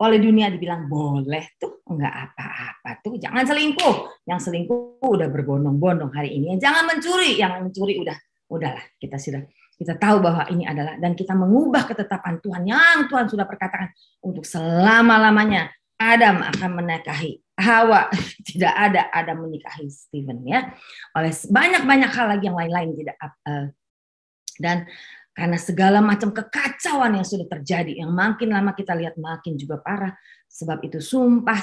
oleh dunia dibilang boleh tuh nggak apa-apa tuh jangan selingkuh yang selingkuh udah berbondong-bondong hari ini ya jangan mencuri yang mencuri udah udahlah kita sudah kita tahu bahwa ini adalah dan kita mengubah ketetapan Tuhan yang Tuhan sudah perkatakan untuk selama-lamanya Adam akan menikahi Hawa tidak ada Adam menikahi Stephen ya oleh banyak-banyak hal lagi yang lain-lain tidak uh, dan karena segala macam kekacauan yang sudah terjadi, yang makin lama kita lihat makin juga parah, sebab itu sumpah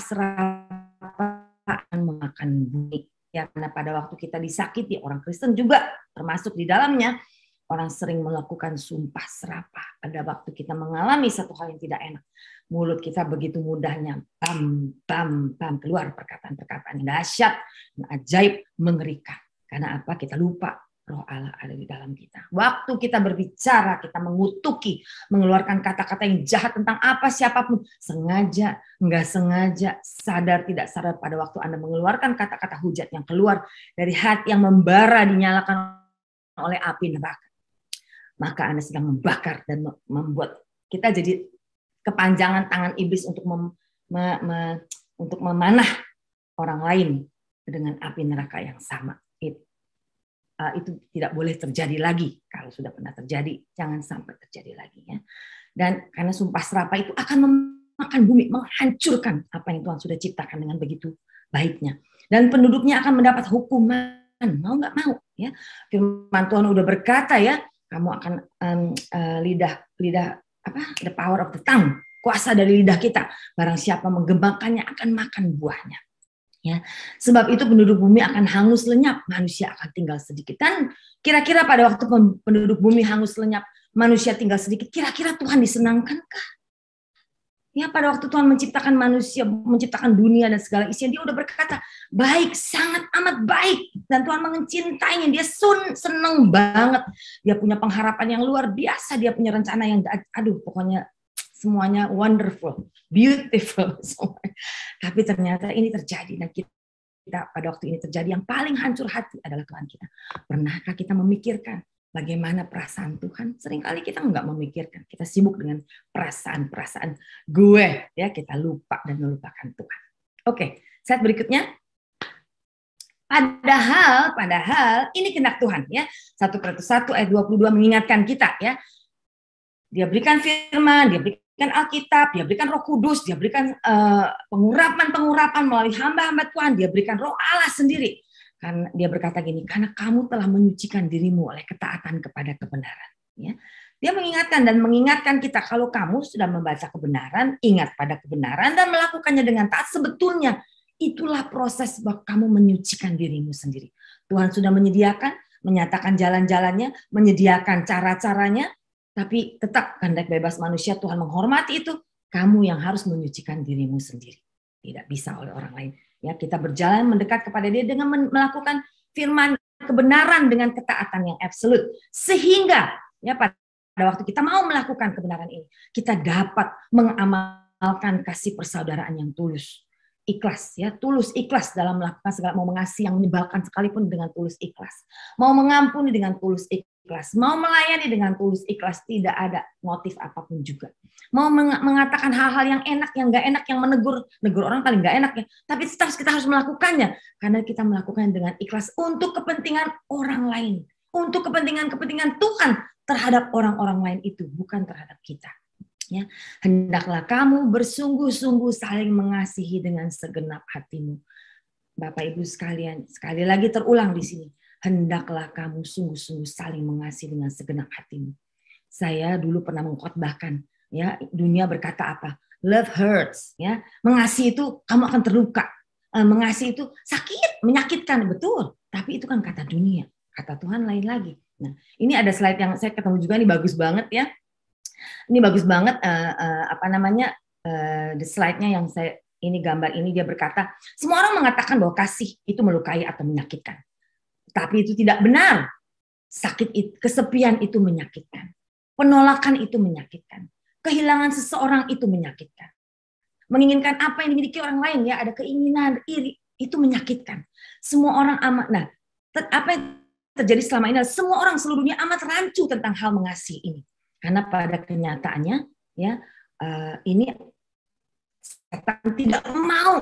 akan memakan bumi. Ya, karena pada waktu kita disakiti, orang Kristen juga termasuk di dalamnya, orang sering melakukan sumpah serapah pada waktu kita mengalami satu hal yang tidak enak. Mulut kita begitu mudahnya bam bam bam keluar perkataan-perkataan dahsyat, ajaib, mengerikan. Karena apa? Kita lupa Roh Allah ada di dalam kita. Waktu kita berbicara, kita mengutuki, mengeluarkan kata-kata yang jahat tentang apa siapapun, sengaja, nggak sengaja, sadar tidak sadar pada waktu Anda mengeluarkan kata-kata hujat yang keluar dari hati yang membara dinyalakan oleh api neraka. Maka Anda sedang membakar dan membuat kita jadi kepanjangan tangan iblis untuk mem, me, me, untuk memanah orang lain dengan api neraka yang sama. Eh, itu tidak boleh terjadi lagi. Kalau sudah pernah terjadi, jangan sampai terjadi lagi ya. Dan karena sumpah serapah itu akan memakan bumi, menghancurkan apa yang Tuhan sudah ciptakan dengan begitu baiknya. Dan penduduknya akan mendapat hukuman, mau nggak mau ya. Firman Tuhan udah berkata ya, kamu akan um, uh, lidah lidah apa? The power of the tongue, kuasa dari lidah kita. Barang siapa menggembangkannya akan makan buahnya ya. Sebab itu penduduk bumi akan hangus lenyap, manusia akan tinggal sedikit. Dan kira-kira pada waktu penduduk bumi hangus lenyap, manusia tinggal sedikit, kira-kira Tuhan disenangkankah? Ya, pada waktu Tuhan menciptakan manusia, menciptakan dunia dan segala isinya, dia udah berkata, baik, sangat amat baik. Dan Tuhan mengencintainya, dia sun, seneng banget. Dia punya pengharapan yang luar biasa, dia punya rencana yang, aduh pokoknya semuanya wonderful, beautiful semua. Tapi ternyata ini terjadi dan kita kita pada waktu ini terjadi yang paling hancur hati adalah Tuhan kita. Pernahkah kita memikirkan bagaimana perasaan Tuhan? Seringkali kita nggak memikirkan, kita sibuk dengan perasaan-perasaan gue, ya kita lupa dan melupakan Tuhan. Oke, set berikutnya. Padahal, padahal ini kehendak Tuhan ya. satu Petrus 1 ayat 22 mengingatkan kita ya. Dia berikan firman, dia berikan berikan Alkitab, dia berikan Roh Kudus, dia berikan eh, pengurapan-pengurapan uh, melalui hamba-hamba Tuhan, dia berikan Roh Allah sendiri. kan dia berkata gini, karena kamu telah menyucikan dirimu oleh ketaatan kepada kebenaran. Ya. Dia mengingatkan dan mengingatkan kita kalau kamu sudah membaca kebenaran, ingat pada kebenaran dan melakukannya dengan taat. Sebetulnya itulah proses bahwa kamu menyucikan dirimu sendiri. Tuhan sudah menyediakan, menyatakan jalan-jalannya, menyediakan cara-caranya, tapi tetap kehendak bebas manusia Tuhan menghormati itu, kamu yang harus menyucikan dirimu sendiri. Tidak bisa oleh orang lain. Ya, kita berjalan mendekat kepada Dia dengan melakukan firman kebenaran dengan ketaatan yang absolut. Sehingga ya pada waktu kita mau melakukan kebenaran ini, kita dapat mengamalkan kasih persaudaraan yang tulus ikhlas ya tulus ikhlas dalam melakukan segala mau mengasihi yang menyebalkan sekalipun dengan tulus ikhlas mau mengampuni dengan tulus ikhlas ikhlas, mau melayani dengan tulus ikhlas, tidak ada motif apapun juga. Mau mengatakan hal-hal yang enak, yang gak enak, yang menegur, negur orang paling gak enak ya. Tapi harus kita harus melakukannya karena kita melakukan dengan ikhlas untuk kepentingan orang lain, untuk kepentingan-kepentingan Tuhan terhadap orang-orang lain itu, bukan terhadap kita. Ya, hendaklah kamu bersungguh-sungguh saling mengasihi dengan segenap hatimu. Bapak Ibu sekalian, sekali lagi terulang di sini. Hendaklah kamu sungguh-sungguh saling mengasihi dengan segenap hatimu. Saya dulu pernah mengkhotbahkan, ya dunia berkata apa? Love hurts, ya mengasihi itu kamu akan terluka, eh, mengasihi itu sakit, menyakitkan betul. Tapi itu kan kata dunia, kata Tuhan lain lagi. Nah, ini ada slide yang saya ketemu juga ini bagus banget ya. Ini bagus banget uh, uh, apa namanya uh, the slide-nya yang saya ini gambar ini dia berkata semua orang mengatakan bahwa kasih itu melukai atau menyakitkan. Tapi itu tidak benar. Sakit itu, kesepian itu menyakitkan. Penolakan itu menyakitkan. Kehilangan seseorang itu menyakitkan. Menginginkan apa yang dimiliki orang lain ya, ada keinginan, iri, itu menyakitkan. Semua orang amat. Nah, apa yang terjadi selama ini semua orang seluruhnya amat rancu tentang hal mengasihi ini. Karena pada kenyataannya ya uh, ini tidak mau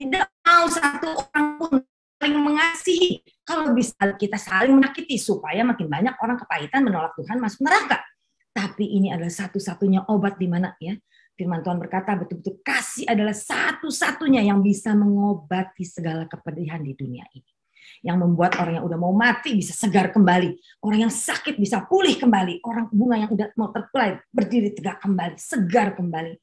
tidak mau satu orang pun saling mengasihi kalau bisa kita saling menyakiti supaya makin banyak orang kepahitan menolak Tuhan masuk neraka. Tapi ini adalah satu-satunya obat di mana ya Firman Tuhan berkata betul-betul kasih adalah satu-satunya yang bisa mengobati segala kepedihan di dunia ini. Yang membuat orang yang udah mau mati bisa segar kembali. Orang yang sakit bisa pulih kembali. Orang bunga yang udah mau terkulai berdiri tegak kembali, segar kembali.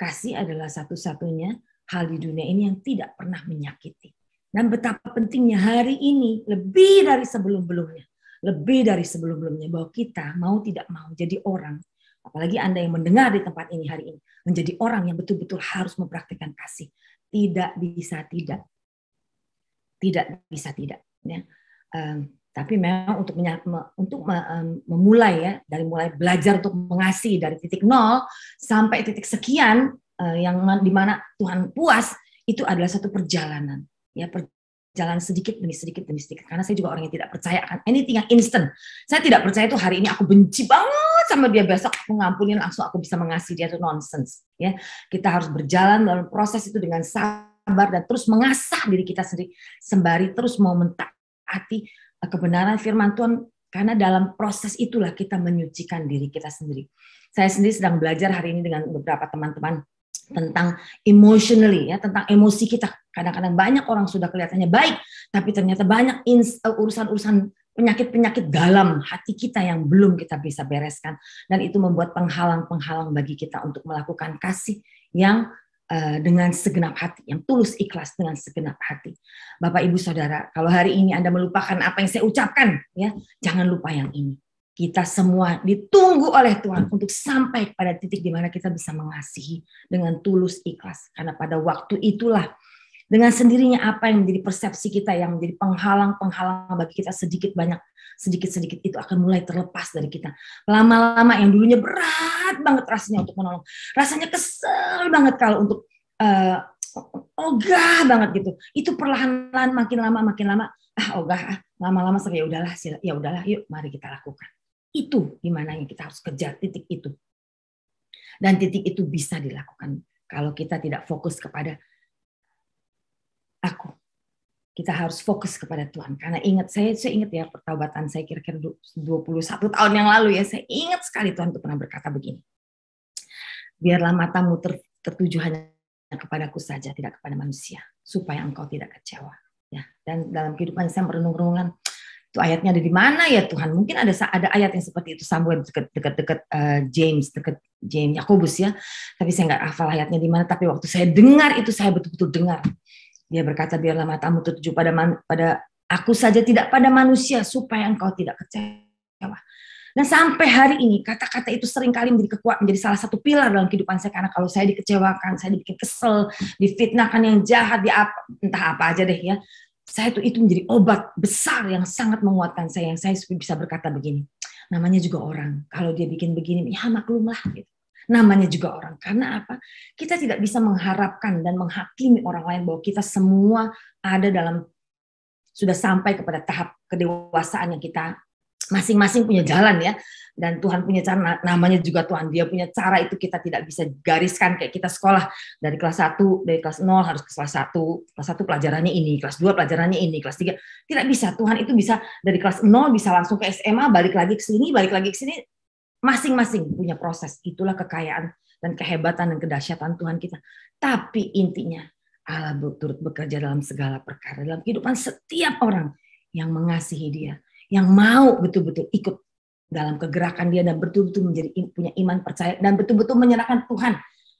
Kasih adalah satu-satunya hal di dunia ini yang tidak pernah menyakiti. Dan betapa pentingnya hari ini lebih dari sebelum-belumnya. Lebih dari sebelum-belumnya bahwa kita mau tidak mau jadi orang. Apalagi Anda yang mendengar di tempat ini hari ini. Menjadi orang yang betul-betul harus mempraktikkan kasih. Tidak bisa tidak. Tidak bisa tidak. Ya. Um, tapi memang untuk untuk ehm, memulai ya dari mulai belajar untuk mengasihi dari titik nol sampai titik sekian eh, yang dimana Tuhan puas itu adalah satu perjalanan ya perjalanan sedikit demi sedikit demi sedikit karena saya juga orang yang tidak percaya akan anything yang instant saya tidak percaya itu hari ini aku benci banget sama dia besok aku langsung aku bisa mengasihi dia itu nonsense ya kita harus berjalan dalam proses itu dengan sabar dan terus mengasah diri kita sendiri sembari terus mau mentaati eh, kebenaran firman Tuhan karena dalam proses itulah kita menyucikan diri kita sendiri. Saya sendiri sedang belajar hari ini dengan beberapa teman-teman tentang emotionally ya, tentang emosi kita. Kadang-kadang banyak orang sudah kelihatannya baik, tapi ternyata banyak eh, urusan-urusan penyakit-penyakit dalam hati kita yang belum kita bisa bereskan dan itu membuat penghalang-penghalang bagi kita untuk melakukan kasih yang uh, dengan segenap hati, yang tulus ikhlas dengan segenap hati. Bapak Ibu Saudara, kalau hari ini Anda melupakan apa yang saya ucapkan ya, jangan lupa yang ini kita semua ditunggu oleh Tuhan hmm. untuk sampai pada titik di mana kita bisa mengasihi dengan tulus ikhlas. Karena pada waktu itulah dengan sendirinya apa yang menjadi persepsi kita yang menjadi penghalang-penghalang bagi kita sedikit banyak sedikit-sedikit itu akan mulai terlepas dari kita. Lama-lama yang dulunya berat banget rasanya untuk menolong, rasanya kesel banget kalau untuk uh, ogah banget gitu. Itu perlahan-lahan makin lama makin lama ah ogah ah lama-lama sampai ya udahlah ya udahlah yuk mari kita lakukan itu di mana yang kita harus kejar titik itu. Dan titik itu bisa dilakukan kalau kita tidak fokus kepada aku. Kita harus fokus kepada Tuhan. Karena ingat, saya, saya ingat ya pertobatan saya kira-kira 21 tahun yang lalu ya. Saya ingat sekali Tuhan itu pernah berkata begini. Biarlah matamu ter, tertuju hanya kepadaku saja, tidak kepada manusia. Supaya engkau tidak kecewa. Ya, dan dalam kehidupan saya merenung-renungan, itu ayatnya ada di mana ya Tuhan? Mungkin ada ada ayat yang seperti itu Samuel dekat-dekat uh, eh, James, dekat James Yakobus ya. Tapi saya nggak hafal ayatnya di mana. Tapi waktu saya dengar itu saya betul-betul dengar. Dia berkata biarlah matamu tertuju pada man, pada aku saja tidak pada manusia supaya engkau tidak kecewa. Dan sampai hari ini kata-kata itu seringkali menjadi kekuat menjadi salah satu pilar dalam kehidupan saya karena kalau saya dikecewakan, saya dibikin kesel, difitnahkan yang jahat, di apa, entah apa aja deh ya saya tuh itu menjadi obat besar yang sangat menguatkan saya yang saya bisa berkata begini namanya juga orang kalau dia bikin begini ya maklumlah gitu namanya juga orang karena apa kita tidak bisa mengharapkan dan menghakimi orang lain bahwa kita semua ada dalam sudah sampai kepada tahap kedewasaan yang kita masing-masing punya jalan ya dan Tuhan punya cara namanya juga Tuhan dia punya cara itu kita tidak bisa gariskan kayak kita sekolah dari kelas 1 dari kelas 0 harus ke kelas 1 kelas 1 pelajarannya ini kelas 2 pelajarannya ini kelas 3 tidak bisa Tuhan itu bisa dari kelas 0 bisa langsung ke SMA balik lagi ke sini balik lagi ke sini masing-masing punya proses itulah kekayaan dan kehebatan dan kedahsyatan Tuhan kita tapi intinya Allah turut bekerja dalam segala perkara dalam kehidupan setiap orang yang mengasihi dia yang mau betul-betul ikut dalam kegerakan dia dan betul-betul menjadi punya iman percaya dan betul-betul menyerahkan Tuhan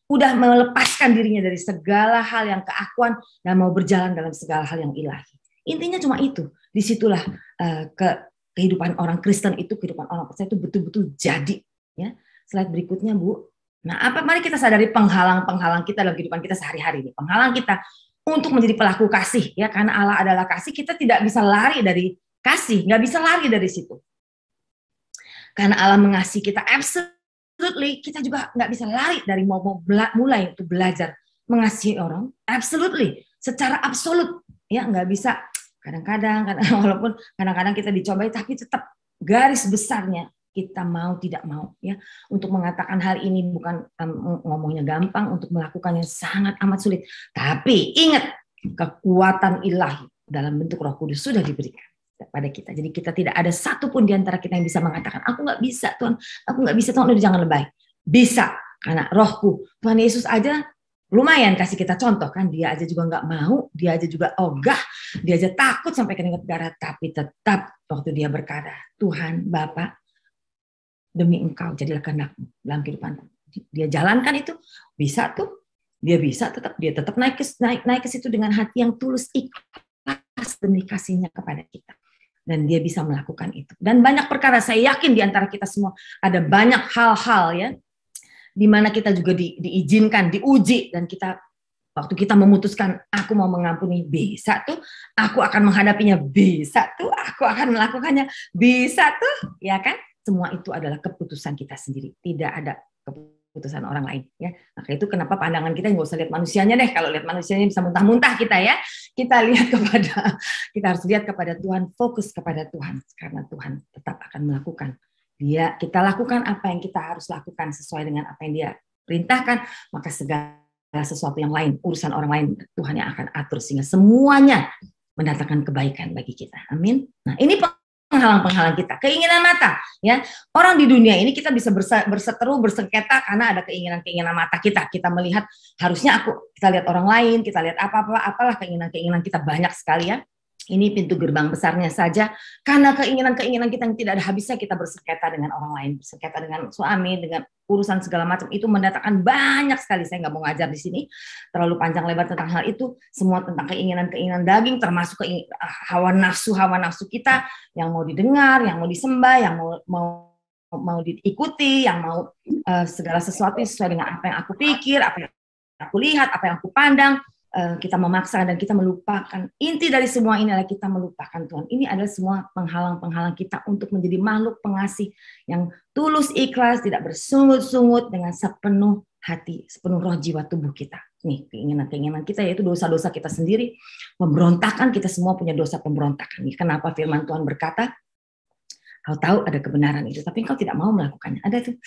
udah melepaskan dirinya dari segala hal yang keakuan dan mau berjalan dalam segala hal yang ilahi. Intinya cuma itu. Disitulah uh, ke kehidupan orang Kristen itu, kehidupan orang percaya itu betul-betul jadi. Ya. Slide berikutnya Bu. Nah apa? Mari kita sadari penghalang-penghalang kita dalam kehidupan kita sehari-hari ini. Penghalang kita untuk menjadi pelaku kasih ya karena Allah adalah kasih kita tidak bisa lari dari Kasih, nggak bisa lari dari situ. Karena Allah mengasihi kita absolutely, kita juga nggak bisa lari dari mau, mau bela, mulai untuk belajar mengasihi orang absolutely, secara absolut ya nggak bisa kadang-kadang walaupun kadang-kadang kita dicobai tapi tetap garis besarnya kita mau tidak mau ya untuk mengatakan hal ini bukan um, ngomongnya gampang untuk melakukannya sangat amat sulit tapi ingat kekuatan ilahi dalam bentuk Roh Kudus sudah diberikan pada kita. Jadi kita tidak ada satupun di antara kita yang bisa mengatakan, aku nggak bisa Tuhan, aku nggak bisa Tuhan, udah jangan lebay. Bisa, karena rohku. Tuhan Yesus aja lumayan kasih kita contoh kan, dia aja juga nggak mau, dia aja juga ogah, dia aja takut sampai keringat darah, tapi tetap waktu dia berkata, Tuhan Bapak, demi engkau jadilah kehendakmu dalam kehidupan Dia jalankan itu, bisa tuh, dia bisa tetap dia tetap naik ke naik naik ke situ dengan hati yang tulus ikhlas demi kasihnya kepada kita dan dia bisa melakukan itu. Dan banyak perkara saya yakin di antara kita semua ada banyak hal-hal ya di mana kita juga di, diizinkan, diuji dan kita waktu kita memutuskan aku mau mengampuni bisa tuh, aku akan menghadapinya bisa tuh, aku akan melakukannya bisa tuh, ya kan? Semua itu adalah keputusan kita sendiri. Tidak ada keputusan keputusan orang lain ya maka itu kenapa pandangan kita nggak usah lihat manusianya deh kalau lihat manusianya bisa muntah-muntah kita ya kita lihat kepada kita harus lihat kepada Tuhan fokus kepada Tuhan karena Tuhan tetap akan melakukan dia kita lakukan apa yang kita harus lakukan sesuai dengan apa yang dia perintahkan maka segala sesuatu yang lain urusan orang lain Tuhan yang akan atur sehingga semuanya mendatangkan kebaikan bagi kita amin nah ini penghalang-penghalang kita. Keinginan mata, ya. Orang di dunia ini kita bisa berseteru, bersengketa karena ada keinginan-keinginan mata kita. Kita melihat harusnya aku, kita lihat orang lain, kita lihat apa-apa, apalah keinginan-keinginan kita banyak sekali ya. Ini pintu gerbang besarnya saja, karena keinginan-keinginan kita yang tidak ada habisnya kita bersengketa dengan orang lain, bersengketa dengan suami, dengan urusan segala macam itu mendatangkan banyak sekali. Saya nggak mau ngajar di sini terlalu panjang lebar tentang hal itu, semua tentang keinginan-keinginan daging, termasuk hawa nafsu, hawa nafsu kita yang mau didengar, yang mau disembah, yang mau, mau mau diikuti, yang mau uh, segala sesuatu sesuai dengan apa yang aku pikir, apa yang aku lihat, apa yang aku pandang, Eh, kita memaksa dan kita melupakan. Inti dari semua ini adalah kita melupakan Tuhan. Ini adalah semua penghalang-penghalang kita untuk menjadi makhluk pengasih yang tulus ikhlas, tidak bersungut-sungut dengan sepenuh hati, sepenuh roh jiwa tubuh kita. Nih, keinginan-keinginan kita yaitu dosa-dosa kita sendiri, pemberontakan kita semua punya dosa pemberontakan. Nih, kenapa firman Tuhan berkata, kau tahu ada kebenaran itu, tapi kau tidak mau melakukannya. Ada tuh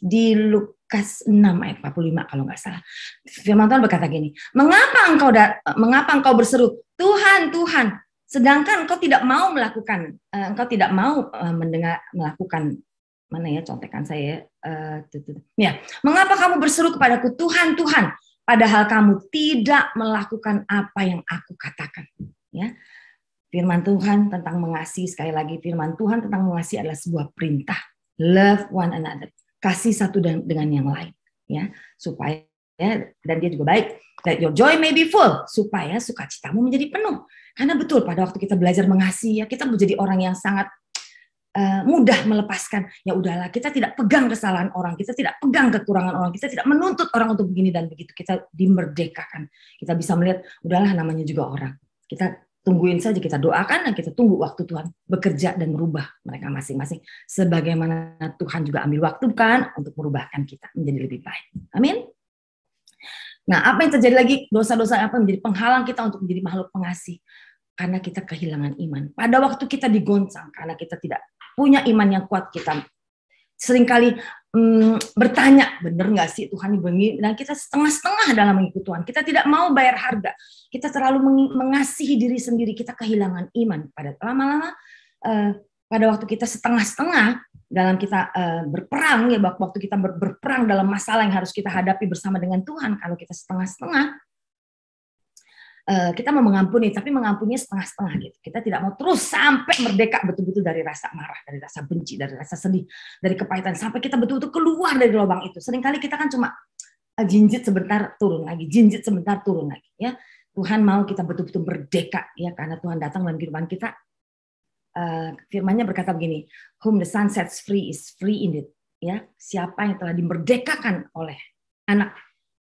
di Lukas 6 ayat 45 kalau nggak salah. Firman Tuhan berkata gini, "Mengapa engkau da, mengapa engkau berseru, Tuhan, Tuhan, sedangkan engkau tidak mau melakukan uh, engkau tidak mau uh, mendengar melakukan mana ya contekan saya uh, ya, eh, tuh, tuh. ya mengapa kamu berseru kepadaku Tuhan Tuhan padahal kamu tidak melakukan apa yang aku katakan ya firman Tuhan tentang mengasihi sekali lagi firman Tuhan tentang mengasihi adalah sebuah perintah love one another kasih satu dengan yang lain ya supaya ya, dan dia juga baik that your joy may be full supaya sukacitamu menjadi penuh karena betul pada waktu kita belajar mengasihi ya kita menjadi orang yang sangat uh, mudah melepaskan ya udahlah kita tidak pegang kesalahan orang kita tidak pegang kekurangan orang kita tidak menuntut orang untuk begini dan begitu kita dimerdekakan kita bisa melihat udahlah namanya juga orang kita tungguin saja kita doakan dan kita tunggu waktu Tuhan bekerja dan merubah mereka masing-masing sebagaimana Tuhan juga ambil waktu kan untuk merubahkan kita menjadi lebih baik. Amin. Nah, apa yang terjadi lagi? Dosa-dosa apa menjadi penghalang kita untuk menjadi makhluk pengasih? Karena kita kehilangan iman. Pada waktu kita digoncang karena kita tidak punya iman yang kuat, kita seringkali hmm, bertanya, bener nggak sih Tuhan ini Dan kita setengah-setengah dalam mengikuti Tuhan. Kita tidak mau bayar harga. Kita terlalu mengasihi diri sendiri. Kita kehilangan iman. Pada lama-lama, uh, pada waktu kita setengah-setengah dalam kita uh, berperang, ya waktu kita ber berperang dalam masalah yang harus kita hadapi bersama dengan Tuhan, kalau kita setengah-setengah, Eh, kita mau mengampuni, tapi mengampuni setengah-setengah gitu. Kita tidak mau terus sampai merdeka betul-betul dari rasa marah, dari rasa benci, dari rasa sedih, dari kepahitan, sampai kita betul-betul keluar dari lubang itu. Seringkali kita kan cuma ah, jinjit sebentar turun lagi, jinjit sebentar turun lagi. Ya, Tuhan mau kita betul-betul merdeka ya, karena Tuhan datang dalam kehidupan kita. Uh, firmannya berkata begini, whom the sun sets free is free indeed. Ya, siapa yang telah dimerdekakan oleh anak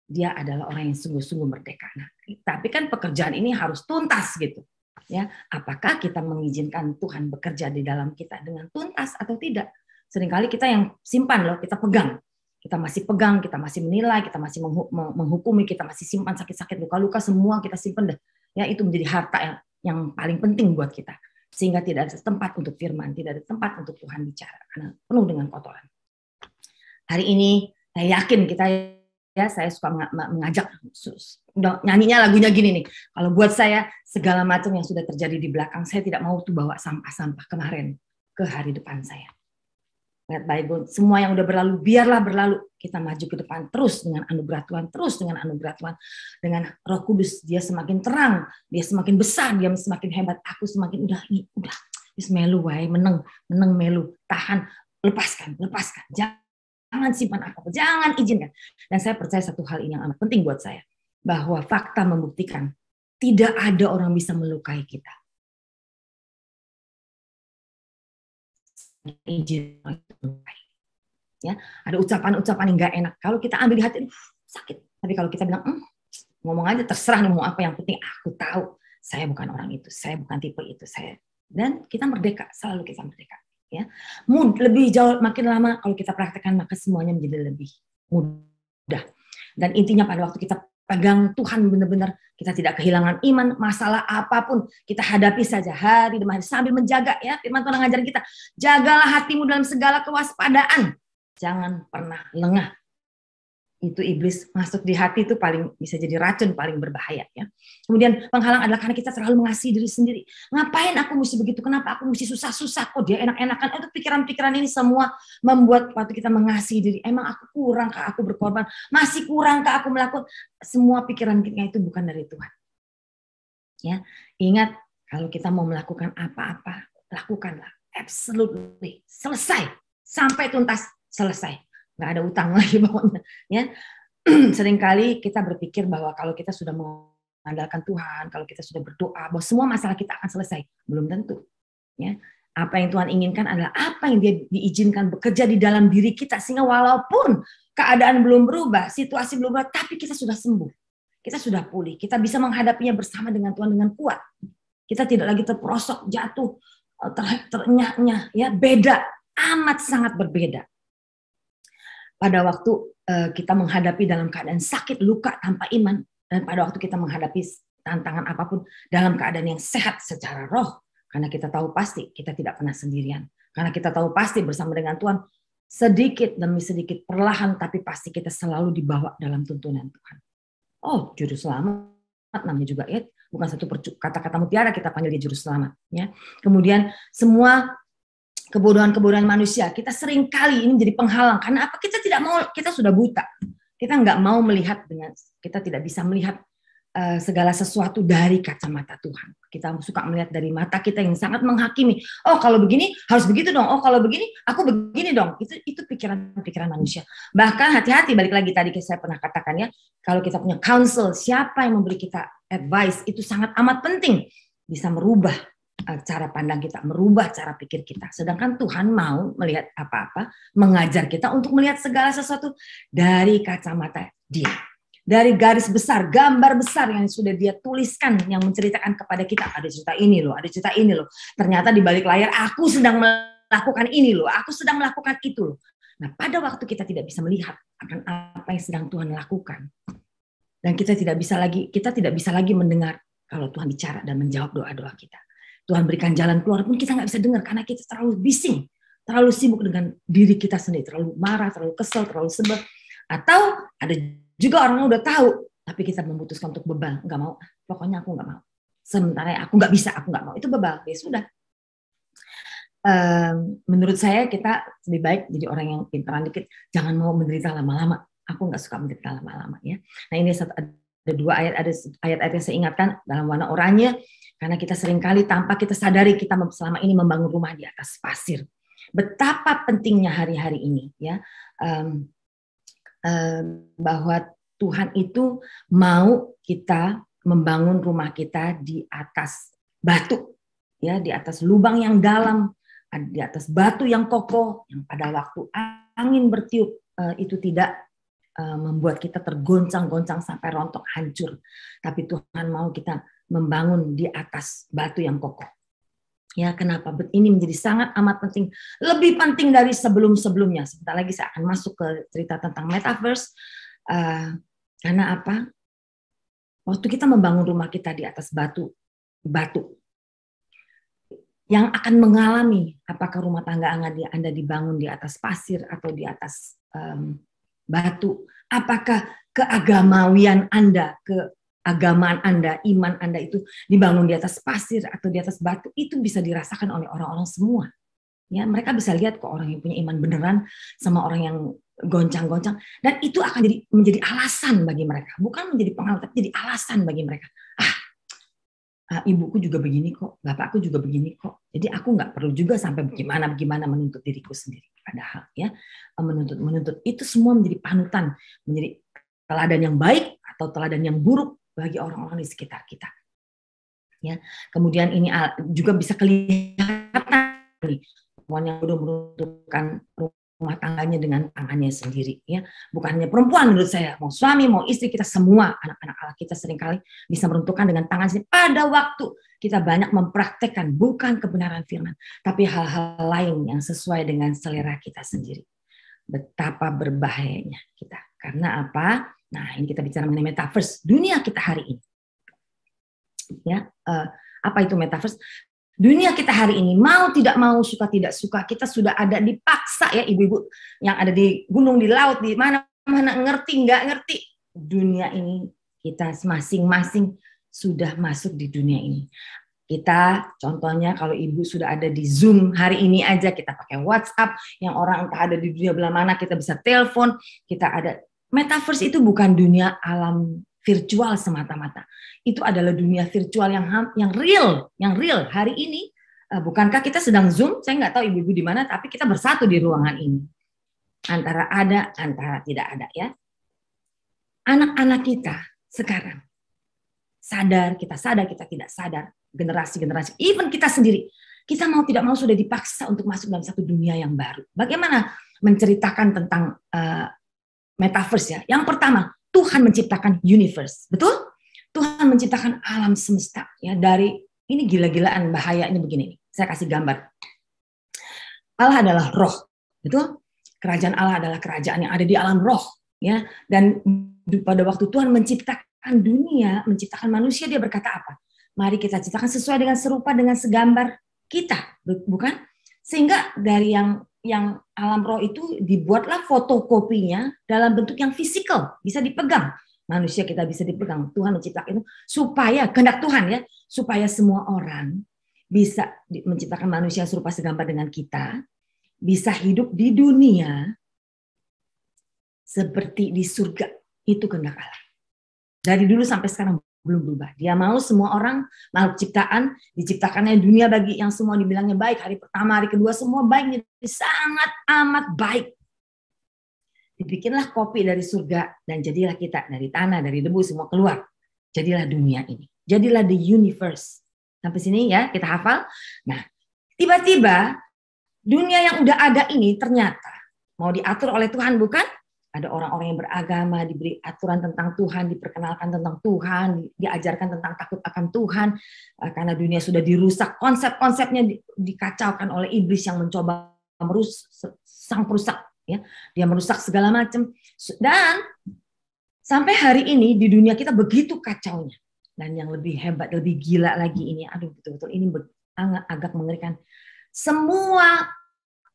dia adalah orang yang sungguh-sungguh merdeka. Nah, tapi kan pekerjaan ini harus tuntas gitu. Ya, apakah kita mengizinkan Tuhan bekerja di dalam kita dengan tuntas atau tidak? Seringkali kita yang simpan loh, kita pegang. Kita masih pegang, kita masih menilai, kita masih menghukumi, kita masih simpan sakit-sakit luka-luka semua kita simpan deh. Ya, itu menjadi harta yang, yang paling penting buat kita. Sehingga tidak ada tempat untuk firman, tidak ada tempat untuk Tuhan bicara karena penuh dengan kotoran. Hari ini saya yakin kita ya saya suka mengajak nyanyinya lagunya gini nih kalau buat saya segala macam yang sudah terjadi di belakang saya tidak mau tuh bawa sampah-sampah kemarin ke hari depan saya Ingat baik semua yang udah berlalu biarlah berlalu. Kita maju ke depan terus dengan anugerah Tuhan, terus dengan anugerah Tuhan, dengan Roh Kudus dia semakin terang, dia semakin besar, dia semakin hebat. Aku semakin udah udah. Wis melu wae, meneng, meneng melu, tahan, lepaskan, lepaskan. Jangan jangan simpan apa-apa, jangan izinkan. Dan saya percaya satu hal ini yang amat penting buat saya, bahwa fakta membuktikan tidak ada orang bisa melukai kita. Ya, ada ucapan-ucapan yang nggak enak. Kalau kita ambil di hati, sakit. Tapi kalau kita bilang, mm, ngomong aja terserah nih mau apa yang penting aku tahu saya bukan orang itu, saya bukan tipe itu, saya dan kita merdeka, selalu kita merdeka ya Mud, lebih jauh makin lama kalau kita praktekkan maka semuanya menjadi lebih mudah dan intinya pada waktu kita pegang Tuhan benar-benar kita tidak kehilangan iman masalah apapun kita hadapi saja hari demi hari sambil menjaga ya firman Tuhan ngajarin kita jagalah hatimu dalam segala kewaspadaan jangan pernah lengah itu iblis masuk di hati itu paling bisa jadi racun paling berbahaya ya. Kemudian penghalang adalah karena kita terlalu mengasihi diri sendiri. Ngapain aku mesti begitu? Kenapa aku mesti susah-susah? Kok dia enak-enakan? Itu pikiran-pikiran ini semua membuat waktu kita mengasihi diri. Emang aku kurang kah aku berkorban? Masih kurang kah aku melakukan? Semua pikiran kita itu bukan dari Tuhan. Ya, ingat kalau kita mau melakukan apa-apa, lakukanlah absolutely selesai sampai tuntas selesai nggak ada utang lagi pokoknya ya seringkali kita berpikir bahwa kalau kita sudah mengandalkan Tuhan kalau kita sudah berdoa bahwa semua masalah kita akan selesai belum tentu ya apa yang Tuhan inginkan adalah apa yang dia diizinkan bekerja di dalam diri kita sehingga walaupun keadaan belum berubah situasi belum berubah tapi kita sudah sembuh kita sudah pulih kita bisa menghadapinya bersama dengan Tuhan dengan kuat kita tidak lagi terperosok jatuh ter, eh, ternyah-nyah ya beda amat sangat berbeda pada waktu eh, kita menghadapi dalam keadaan sakit, luka, tanpa iman, dan pada waktu kita menghadapi tantangan apapun dalam keadaan yang sehat secara roh, karena kita tahu pasti kita tidak pernah sendirian, karena kita tahu pasti bersama dengan Tuhan sedikit demi sedikit perlahan tapi pasti kita selalu dibawa dalam tuntunan Tuhan. Oh, juru selamat namanya juga ya, bukan satu kata-kata mutiara kita panggil dia juru selamat ya. Kemudian semua kebodohan-kebodohan manusia. Kita sering kali ini jadi penghalang karena apa? Kita tidak mau, kita sudah buta. Kita nggak mau melihat dengan, kita tidak bisa melihat uh, segala sesuatu dari kacamata Tuhan. Kita suka melihat dari mata kita yang sangat menghakimi. Oh kalau begini harus begitu dong. Oh kalau begini aku begini dong. Itu itu pikiran-pikiran manusia. Bahkan hati-hati balik lagi tadi ke saya pernah katakan ya, kalau kita punya counsel, siapa yang memberi kita advice itu sangat amat penting bisa merubah E, cara pandang kita, merubah cara pikir kita. Sedangkan Tuhan mau melihat apa-apa, mengajar kita untuk melihat segala sesuatu dari kacamata Dia. Dari garis besar, gambar besar yang sudah dia tuliskan, yang menceritakan kepada kita, ada cerita ini loh, ada cerita ini loh. Ternyata di balik layar, aku sedang melakukan ini loh, aku sedang melakukan itu loh. Nah, pada waktu kita tidak bisa melihat akan apa yang sedang Tuhan lakukan, dan kita tidak bisa lagi, kita tidak bisa lagi mendengar kalau Tuhan bicara dan menjawab doa-doa kita Tuhan berikan jalan keluar pun kita nggak bisa dengar karena kita terlalu bising, terlalu sibuk dengan diri kita sendiri, terlalu marah, terlalu kesel, terlalu sebel. Atau ada juga orang yang udah tahu, tapi kita memutuskan untuk bebal, nggak mau, pokoknya aku nggak mau. Sementara aku nggak bisa, aku nggak mau, itu bebal, ya sudah. Um, menurut saya kita lebih baik jadi orang yang pintaran dikit, jangan mau menderita lama-lama. Aku nggak suka menderita lama-lama ya. Nah ini ada dua ayat, ada ayat-ayat yang saya ingatkan dalam warna oranye karena kita seringkali tanpa kita sadari kita selama ini membangun rumah di atas pasir. Betapa pentingnya hari-hari ini ya um, um, bahwa Tuhan itu mau kita membangun rumah kita di atas batu ya di atas lubang yang dalam di atas batu yang kokoh yang pada waktu angin bertiup uh, itu tidak eh, membuat kita tergoncang-goncang sampai rontok hancur. Tapi Tuhan mau kita membangun di atas batu yang kokoh. Ya, kenapa ini menjadi sangat amat penting, lebih penting dari sebelum-sebelumnya. Sebentar lagi saya akan masuk ke cerita tentang metaverse. Uh, karena apa? Waktu kita membangun rumah kita di atas batu, batu yang akan mengalami apakah rumah tangga Anda dibangun di atas pasir atau di atas um, batu, apakah keagamawian Anda, ke agama Anda, iman Anda itu dibangun di atas pasir atau di atas batu, itu bisa dirasakan oleh orang-orang semua. Ya, mereka bisa lihat kok orang yang punya iman beneran sama orang yang goncang-goncang dan itu akan jadi menjadi alasan bagi mereka, bukan menjadi pengalaman tapi jadi alasan bagi mereka. Ah, Uh, ibuku juga begini kok, bapakku juga begini kok. Jadi aku nggak perlu juga sampai bagaimana bagaimana menuntut diriku sendiri. Padahal ya menuntut menuntut itu semua menjadi panutan, menjadi teladan yang baik atau teladan yang buruk bagi orang-orang di sekitar kita. Ya, kemudian ini ah, juga bisa kelihatan nih, perempuan yang sudah meruntuhkan rumah tangganya dengan tangannya sendiri. Ya, bukan hanya perempuan menurut saya, mau suami, mau istri kita semua anak-anak Allah kita seringkali bisa meruntuhkan dengan tangan sendiri. Pada waktu kita banyak mempraktekkan bukan kebenaran firman, tapi hal-hal lain yang sesuai dengan selera kita sendiri. Betapa berbahayanya kita. Karena apa? Nah, ini kita bicara mengenai metaverse, dunia kita hari ini. Ya, uh, apa itu metaverse? Dunia kita hari ini mau tidak mau suka tidak suka kita sudah ada dipaksa ya ibu-ibu yang ada di gunung di laut di mana mana ngerti nggak ngerti dunia ini kita masing-masing sudah masuk di dunia ini. Kita contohnya kalau ibu sudah ada di Zoom hari ini aja kita pakai WhatsApp yang orang entah ada di dunia belah mana kita bisa telepon, kita ada metaverse itu bukan dunia alam virtual semata-mata. Itu adalah dunia virtual yang yang real, yang real hari ini. Eh, bukankah kita sedang zoom? Saya nggak tahu ibu-ibu di mana, tapi kita bersatu di ruangan ini. Antara ada, antara tidak ada ya. Anak-anak kita sekarang sadar, kita sadar, kita tidak sadar, generasi-generasi, even kita sendiri, kita mau tidak mau sudah dipaksa untuk masuk dalam satu dunia yang baru. Bagaimana menceritakan tentang uh, metaverse ya. Yang pertama, Tuhan menciptakan universe, betul? Tuhan menciptakan alam semesta ya dari ini gila-gilaan bahayanya begini. Saya kasih gambar. Allah adalah roh, betul? Kerajaan Allah adalah kerajaan yang ada di alam roh, ya. Dan pada waktu Tuhan menciptakan dunia, menciptakan manusia, dia berkata apa? Mari kita ciptakan sesuai dengan serupa dengan segambar kita, bukan? Sehingga dari yang yang alam roh itu dibuatlah fotokopinya dalam bentuk yang fisikal, bisa dipegang. Manusia kita bisa dipegang, Tuhan menciptakan itu supaya kehendak Tuhan ya, supaya semua orang bisa menciptakan manusia serupa segambar dengan kita, bisa hidup di dunia seperti di surga. Itu kehendak Allah. Dari dulu sampai sekarang belum berubah. Dia mau semua orang makhluk ciptaan diciptakannya dunia bagi yang semua dibilangnya baik. Hari pertama, hari kedua semua baik, jadi sangat amat baik. Dibikinlah kopi dari surga dan jadilah kita dari tanah, dari debu semua keluar. Jadilah dunia ini. Jadilah the universe. Sampai sini ya kita hafal. Nah, tiba-tiba dunia yang udah ada ini ternyata mau diatur oleh Tuhan bukan? ada orang-orang yang beragama diberi aturan tentang Tuhan, diperkenalkan tentang Tuhan, diajarkan tentang takut akan Tuhan eh, karena dunia sudah dirusak, konsep-konsepnya dikacaukan oleh iblis yang mencoba merusak sang perusak ya. Dia merusak segala macam dan sampai hari ini di dunia kita begitu kacaunya. Dan yang lebih hebat, lebih gila lagi ini, aduh betul-betul ini agak mengerikan. Semua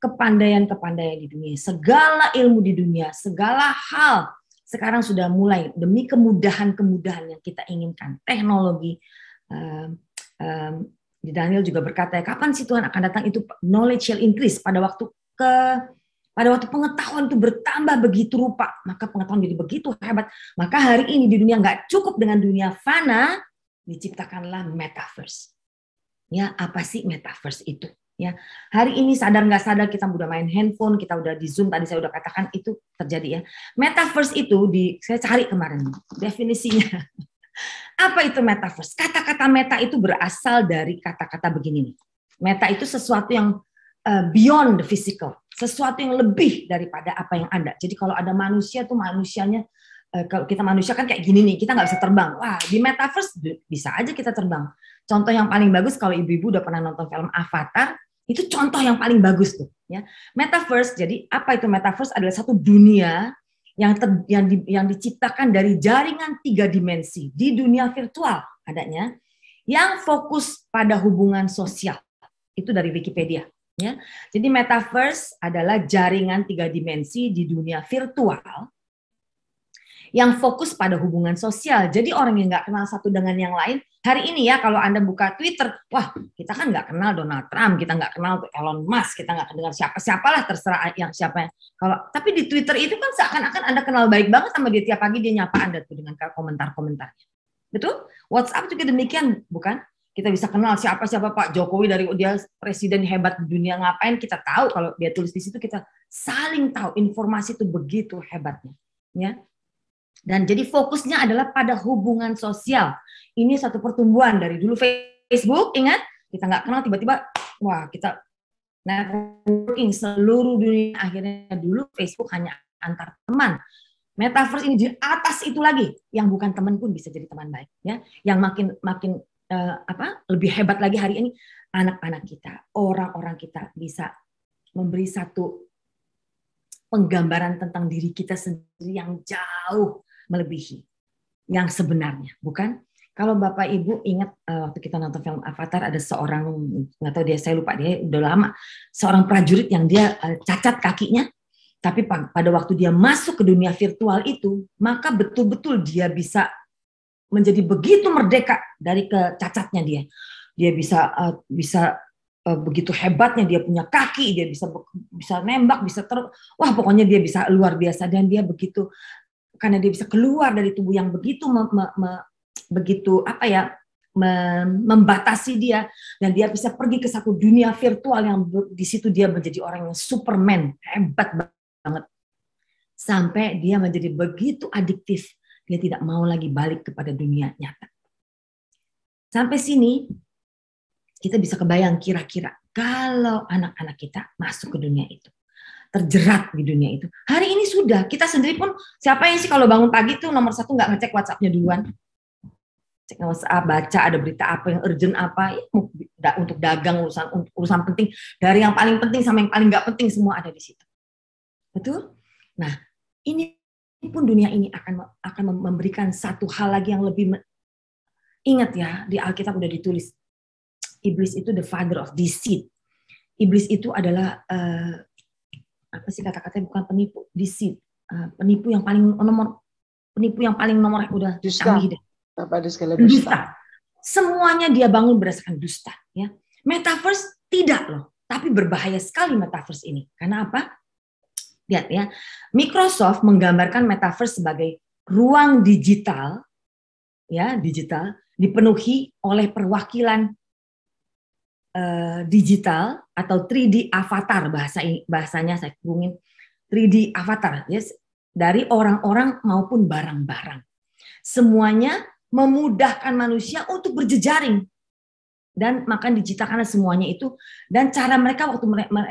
kepandaian-kepandaian di dunia, segala ilmu di dunia, segala hal sekarang sudah mulai demi kemudahan-kemudahan yang kita inginkan, teknologi. Um, um, di Daniel juga berkata, kapan sih Tuhan akan datang itu knowledge shall increase pada waktu ke pada waktu pengetahuan itu bertambah begitu rupa, maka pengetahuan jadi begitu hebat. Maka hari ini di dunia nggak cukup dengan dunia fana, diciptakanlah metaverse. Ya, apa sih metaverse itu? ya hari ini sadar nggak sadar kita udah main handphone kita udah di zoom tadi saya udah katakan itu terjadi ya metaverse itu di saya cari kemarin definisinya apa itu metaverse kata-kata meta itu berasal dari kata-kata begini nih meta itu sesuatu yang uh, beyond the physical sesuatu yang lebih daripada apa yang ada jadi kalau ada manusia tuh manusianya eh, kalau kita manusia kan kayak gini nih kita nggak bisa terbang wah di metaverse bisa aja kita terbang contoh yang paling bagus kalau ibu-ibu udah pernah nonton film Avatar itu contoh yang paling bagus tuh, ya. Metaverse, jadi apa itu metaverse adalah satu dunia yang ter, yang, di, yang diciptakan dari jaringan tiga dimensi di dunia virtual adanya yang fokus pada hubungan sosial. Itu dari Wikipedia, ya. Jadi metaverse adalah jaringan tiga dimensi di dunia virtual yang fokus pada hubungan sosial. Jadi orang yang nggak kenal satu dengan yang lain, hari ini ya kalau Anda buka Twitter, wah kita kan nggak kenal Donald Trump, kita nggak kenal Elon Musk, kita nggak kenal siapa-siapalah terserah yang siapa. Kalau tapi di Twitter itu kan seakan-akan Anda kenal baik banget sama dia tiap pagi dia nyapa Anda tuh dengan komentar-komentarnya. Betul? WhatsApp juga demikian, bukan? kita bisa kenal siapa siapa Pak Jokowi dari dia presiden hebat di dunia ngapain kita tahu kalau dia tulis di situ kita saling tahu informasi itu begitu hebatnya ya dan jadi fokusnya adalah pada hubungan sosial. Ini satu pertumbuhan dari dulu Facebook, ingat? Kita nggak kenal tiba-tiba, wah kita networking seluruh dunia. Akhirnya dulu Facebook hanya antar teman. Metaverse ini di atas itu lagi, yang bukan teman pun bisa jadi teman baik, ya. Yang makin makin uh, apa lebih hebat lagi hari ini anak-anak kita, orang-orang kita bisa memberi satu penggambaran tentang diri kita sendiri yang jauh melebihi yang sebenarnya, bukan? Kalau Bapak Ibu ingat eh, waktu kita nonton film Avatar ada seorang nggak tahu dia saya lupa dia udah lama seorang prajurit yang dia eh, cacat kakinya tapi pada waktu dia masuk ke dunia virtual itu maka betul-betul dia bisa menjadi begitu merdeka dari kecacatnya dia. Dia bisa eh, bisa begitu hebatnya dia punya kaki, dia bisa bisa nembak, bisa ter wah pokoknya dia bisa luar biasa dan dia begitu karena dia bisa keluar dari tubuh yang begitu me, me, me, begitu apa ya me, membatasi dia dan dia bisa pergi ke satu dunia virtual yang di situ dia menjadi orang yang superman hebat banget sampai dia menjadi begitu adiktif dia tidak mau lagi balik kepada dunia nyata sampai sini kita bisa kebayang kira-kira kalau anak-anak kita masuk ke dunia itu terjerat di dunia itu. Hari ini sudah, kita sendiri pun siapa yang sih kalau bangun pagi tuh nomor satu nggak ngecek WhatsApp-nya duluan. Cek WhatsApp, baca ada berita apa yang urgent apa, ya, untuk dagang urusan urusan penting dari yang paling penting sama yang paling nggak penting semua ada di situ. Betul? Nah, ini pun dunia ini akan akan memberikan satu hal lagi yang lebih ingat ya di Alkitab udah ditulis iblis itu the father of deceit iblis itu adalah uh, apa sih kata-katanya bukan penipu, di uh, ah, penipu yang paling nomor penipu yang paling nomor udah dusta. Apa ada dusta. dusta. Semuanya dia bangun berdasarkan dusta, ya. Metaverse tidak loh, tapi berbahaya sekali metaverse ini. Karena apa? Lihat ya, Microsoft menggambarkan metaverse sebagai ruang digital ya, digital dipenuhi oleh perwakilan uh, digital atau 3D avatar bahasa bahasanya saya kurungin 3D avatar yes dari orang-orang maupun barang-barang. Semuanya memudahkan manusia untuk berjejaring dan maka diciptakan semuanya itu dan cara mereka waktu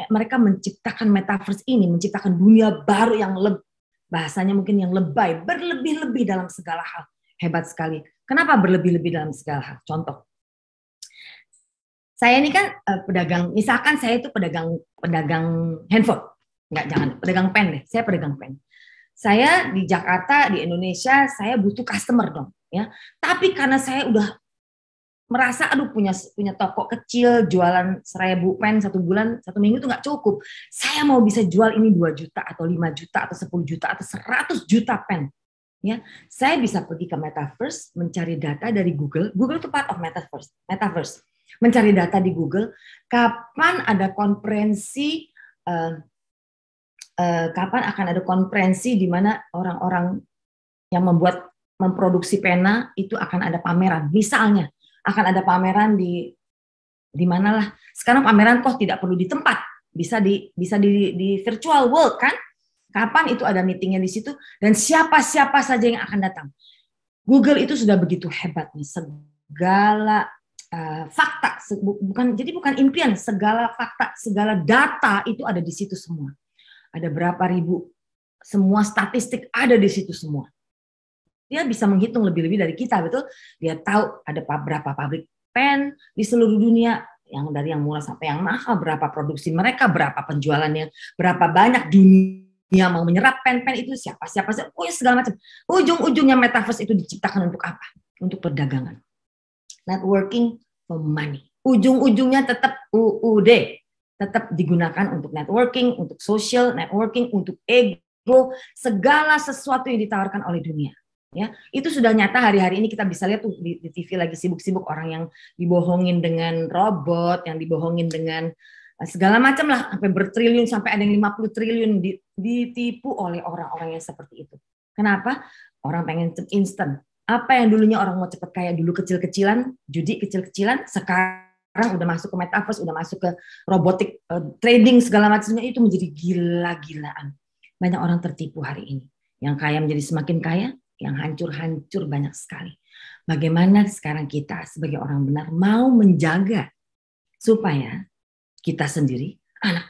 mereka menciptakan metaverse ini menciptakan dunia baru yang le, bahasanya mungkin yang lebay berlebih-lebih dalam segala hal hebat sekali kenapa berlebih-lebih dalam segala hal contoh saya ini kan uh, pedagang, misalkan saya itu pedagang pedagang handphone, nggak jangan pedagang pen deh, saya pedagang pen. Saya di Jakarta di Indonesia saya butuh customer dong, ya. Tapi karena saya udah merasa aduh punya punya toko kecil jualan seribu pen satu bulan satu minggu itu nggak cukup saya mau bisa jual ini 2 juta atau 5 juta atau 10 juta atau 100 juta pen ya saya bisa pergi ke metaverse mencari data dari Google Google itu part of metaverse metaverse mencari data di Google kapan ada konferensi uh, uh, kapan akan ada konferensi di mana orang-orang yang membuat memproduksi pena itu akan ada pameran misalnya akan ada pameran di di manalah sekarang pameran kok tidak perlu di tempat bisa di bisa di, di virtual world kan kapan itu ada meetingnya di situ dan siapa siapa saja yang akan datang Google itu sudah begitu hebatnya segala uh, fakta bukan jadi bukan impian segala fakta segala data itu ada di situ semua ada berapa ribu semua statistik ada di situ semua dia bisa menghitung lebih-lebih dari kita betul dia tahu ada berapa pabrik pen di seluruh dunia yang dari yang murah sampai yang mahal berapa produksi mereka berapa penjualannya berapa banyak dunia mau menyerap pen-pen itu siapa siapa siapa oh, segala macam ujung-ujungnya metaverse itu diciptakan untuk apa untuk perdagangan Networking, for money. Ujung-ujungnya tetap UUD, tetap digunakan untuk networking, untuk social networking, untuk ego, segala sesuatu yang ditawarkan oleh dunia. Ya, itu sudah nyata hari-hari ini kita bisa lihat tuh di, di TV lagi sibuk-sibuk orang yang dibohongin dengan robot, yang dibohongin dengan eh, segala macam lah sampai bertriliun sampai ada yang 50 triliun ditipu oleh orang-orang yang seperti itu. Kenapa? Orang pengen instan, apa yang dulunya orang mau cepat kaya dulu kecil-kecilan, judi kecil-kecilan, sekarang udah masuk ke metaverse, udah masuk ke robotik uh, trading segala macamnya itu menjadi gila-gilaan. Banyak orang tertipu hari ini. Yang kaya menjadi semakin kaya, yang hancur-hancur banyak sekali. Bagaimana sekarang kita sebagai orang benar mau menjaga supaya kita sendiri, anak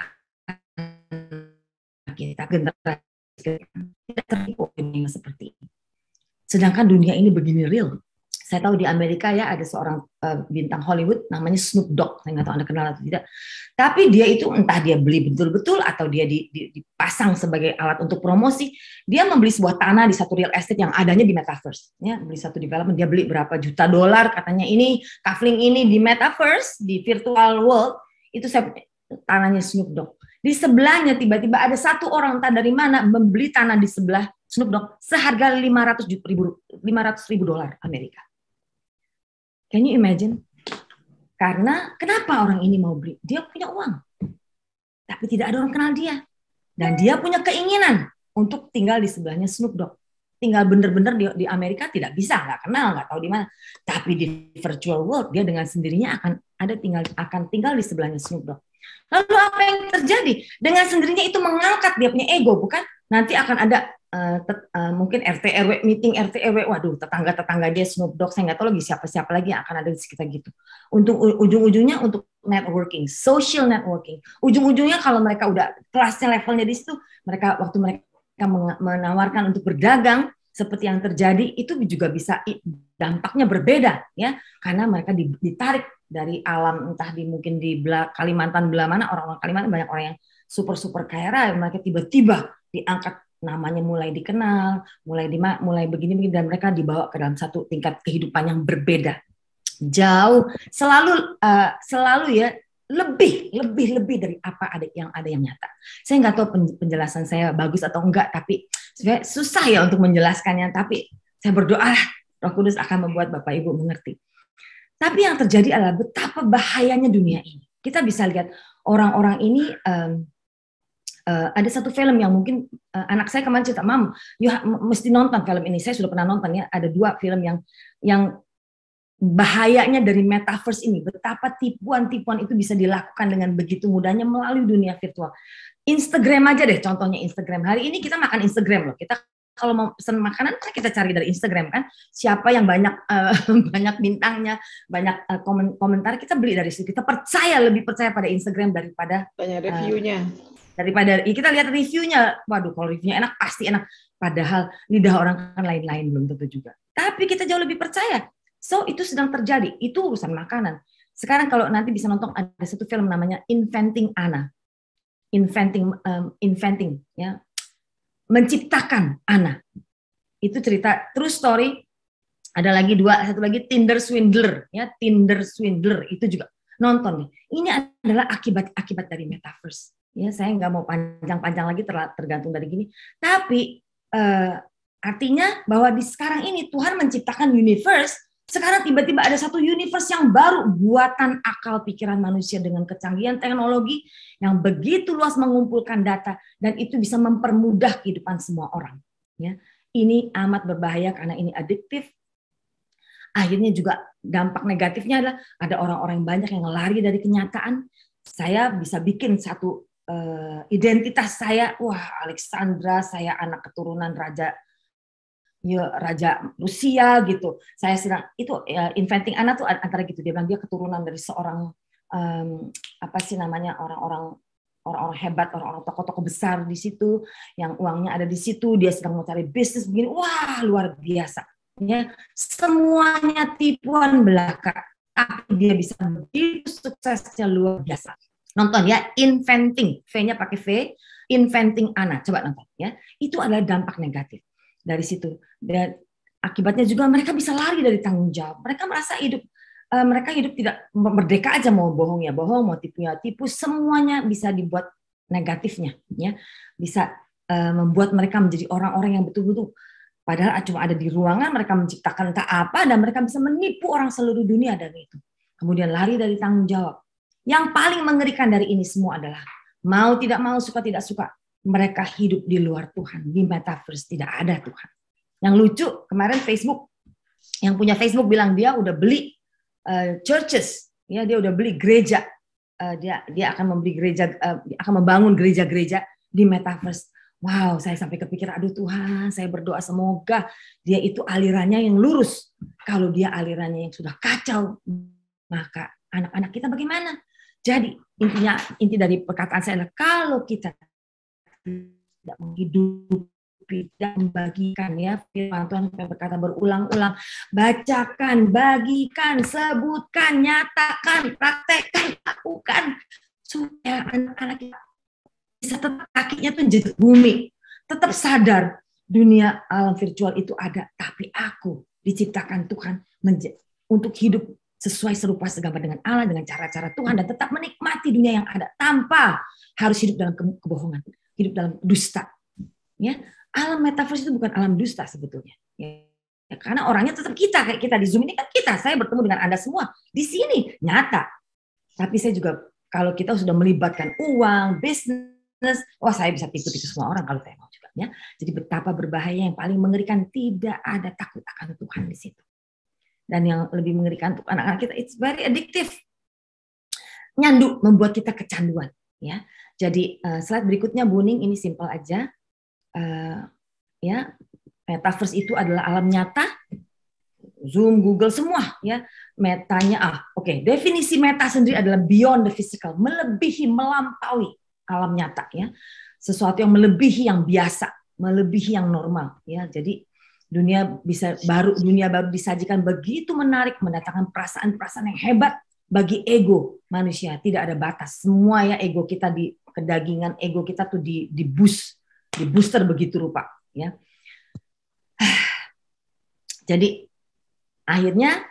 kita, generasi kita tidak tertipu dengan seperti ini. Sedangkan dunia ini begini real. Saya tahu di Amerika ya ada seorang uh, bintang Hollywood namanya Snoop Dogg. Saya nggak tahu Anda kenal atau tidak. Tapi dia itu entah dia beli betul-betul atau dia di, di, dipasang sebagai alat untuk promosi. Dia membeli sebuah tanah di satu real estate yang adanya di metaverse. Ya, beli satu development dia beli berapa juta dolar katanya ini kafling ini di metaverse di virtual world itu saya tanahnya Snoop Dogg. Di sebelahnya tiba-tiba ada satu orang entah dari mana membeli tanah di sebelah Snoop Dogg seharga 500 ribu, 500 ribu dolar Amerika. Can you imagine? Karena kenapa orang ini mau beli? Dia punya uang. Tapi tidak ada orang kenal dia. Dan dia punya keinginan untuk tinggal di sebelahnya Snoop Dogg. Tinggal bener-bener di, di Amerika tidak bisa, nggak kenal, nggak tahu di mana. Tapi di virtual world dia dengan sendirinya akan ada tinggal akan tinggal di sebelahnya Snoop Dogg. Lalu apa yang terjadi? Dengan sendirinya itu mengangkat dia punya ego, bukan? Nanti akan ada Uh, uh, mungkin RT RW meeting RT RW waduh tetangga tetangga dia Snoop Dogg saya nggak tahu lagi siapa siapa lagi yang akan ada di sekitar gitu untuk ujung ujungnya untuk networking social networking ujung ujungnya kalau mereka udah kelasnya levelnya di situ mereka waktu mereka menawarkan untuk berdagang seperti yang terjadi itu juga bisa dampaknya berbeda ya karena mereka ditarik dari alam entah di mungkin di belah Kalimantan belah mana orang-orang Kalimantan banyak orang yang super super kaya raya mereka tiba-tiba diangkat namanya mulai dikenal, mulai di mulai begini begini dan mereka dibawa ke dalam satu tingkat kehidupan yang berbeda. Jauh selalu uh, selalu ya lebih lebih lebih dari apa ada yang ada yang nyata. Saya nggak tahu penjelasan saya bagus atau enggak tapi susah ya untuk menjelaskannya tapi saya berdoa Roh Kudus akan membuat Bapak Ibu mengerti. Tapi yang terjadi adalah betapa bahayanya dunia ini. Kita bisa lihat orang-orang ini um, uh, ada satu film yang mungkin uh, anak saya kemarin cerita, "Mam, you mesti nonton film ini." Saya sudah pernah nonton ya, ada dua film yang yang bahayanya dari metaverse ini, betapa tipuan-tipuan itu bisa dilakukan dengan begitu mudahnya melalui dunia virtual. Instagram aja deh contohnya Instagram. Hari ini kita makan Instagram loh. Kita kalau mau pesan makanan kita cari dari Instagram kan siapa yang banyak uh, banyak bintangnya banyak uh, komen komentar kita beli dari situ kita percaya lebih percaya pada Instagram daripada banyak reviewnya daripada ya kita lihat reviewnya waduh kalau reviewnya enak pasti enak padahal lidah orang kan lain-lain belum tentu juga tapi kita jauh lebih percaya so itu sedang terjadi itu urusan makanan sekarang kalau nanti bisa nonton ada satu film namanya Inventing Anna inventing um, inventing ya menciptakan Anna itu cerita true story ada lagi dua satu lagi Tinder swindler ya Tinder swindler itu juga nonton nih ini adalah akibat-akibat dari metaverse ya saya nggak mau panjang-panjang lagi tergantung dari gini tapi uh, artinya bahwa di sekarang ini Tuhan menciptakan universe sekarang tiba-tiba ada satu universe yang baru buatan akal pikiran manusia dengan kecanggihan teknologi yang begitu luas mengumpulkan data dan itu bisa mempermudah kehidupan semua orang ya ini amat berbahaya karena ini adiktif akhirnya juga dampak negatifnya adalah ada orang-orang banyak yang lari dari kenyataan saya bisa bikin satu uh, identitas saya, wah Alexandra, saya anak keturunan raja ya, raja Rusia gitu. Saya sedang itu ya, inventing anak tuh antara gitu dia bilang dia keturunan dari seorang um, apa sih namanya orang-orang orang-orang hebat, orang-orang tokoh-tokoh besar di situ, yang uangnya ada di situ, dia sedang mau cari bisnis begini, wah luar biasa. Ya, semuanya tipuan belaka, tapi dia bisa begitu suksesnya luar biasa. Nonton ya, inventing, V-nya pakai V, inventing anak. Coba nonton ya. Itu adalah dampak negatif dari situ. Dan akibatnya juga mereka bisa lari dari tanggung jawab. Mereka merasa hidup eh, mereka hidup tidak merdeka aja mau bohong ya bohong, mau tipu ya tipu, semuanya bisa dibuat negatifnya ya. Bisa eh, membuat mereka menjadi orang-orang yang betul-betul padahal cuma ada di ruangan mereka menciptakan entah apa dan mereka bisa menipu orang seluruh dunia dari itu. Kemudian lari dari tanggung jawab. Yang paling mengerikan dari ini semua adalah mau tidak mau, suka tidak suka, mereka hidup di luar Tuhan, di metaverse tidak ada Tuhan. Yang lucu kemarin Facebook, yang punya Facebook bilang dia udah beli uh, churches, ya dia udah beli gereja, uh, dia dia akan memberi gereja, uh, akan membangun gereja-gereja di metaverse. Wow, saya sampai kepikiran, aduh Tuhan, saya berdoa semoga dia itu alirannya yang lurus. Kalau dia alirannya yang sudah kacau, maka anak-anak kita bagaimana? Jadi intinya inti dari perkataan saya adalah kalau kita tidak menghidupi dan membagikan ya firman Tuhan berkata berulang-ulang bacakan, bagikan, sebutkan, nyatakan, praktekkan, lakukan supaya anak-anak kita bisa tetap kakinya tuh jadi bumi, tetap sadar dunia alam virtual itu ada, tapi aku diciptakan Tuhan untuk hidup sesuai serupa segambar dengan Allah dengan cara-cara Tuhan dan tetap menikmati dunia yang ada tanpa harus hidup dalam kebohongan, hidup dalam dusta. Ya, alam metaverse itu bukan alam dusta sebetulnya. Ya. Ya, karena orangnya tetap kita kayak kita di Zoom ini kan kita, saya bertemu dengan Anda semua di sini nyata. Tapi saya juga kalau kita sudah melibatkan uang, bisnis, wah saya bisa tipu-tipu semua orang kalau saya mau juga ya. Jadi betapa berbahaya yang paling mengerikan tidak ada takut akan Tuhan di situ dan yang lebih mengerikan untuk anak-anak kita it's very addictive nyandu membuat kita kecanduan ya jadi uh, slide berikutnya Buning ini simple aja uh, ya metaverse itu adalah alam nyata Zoom, Google semua ya metanya ah oke okay. definisi meta sendiri adalah beyond the physical melebihi melampaui alam nyata ya sesuatu yang melebihi yang biasa melebihi yang normal ya jadi dunia bisa baru dunia baru disajikan begitu menarik mendatangkan perasaan-perasaan yang hebat bagi ego manusia tidak ada batas semua ya ego kita di kedagingan ego kita tuh di di boost di booster begitu rupa ya jadi akhirnya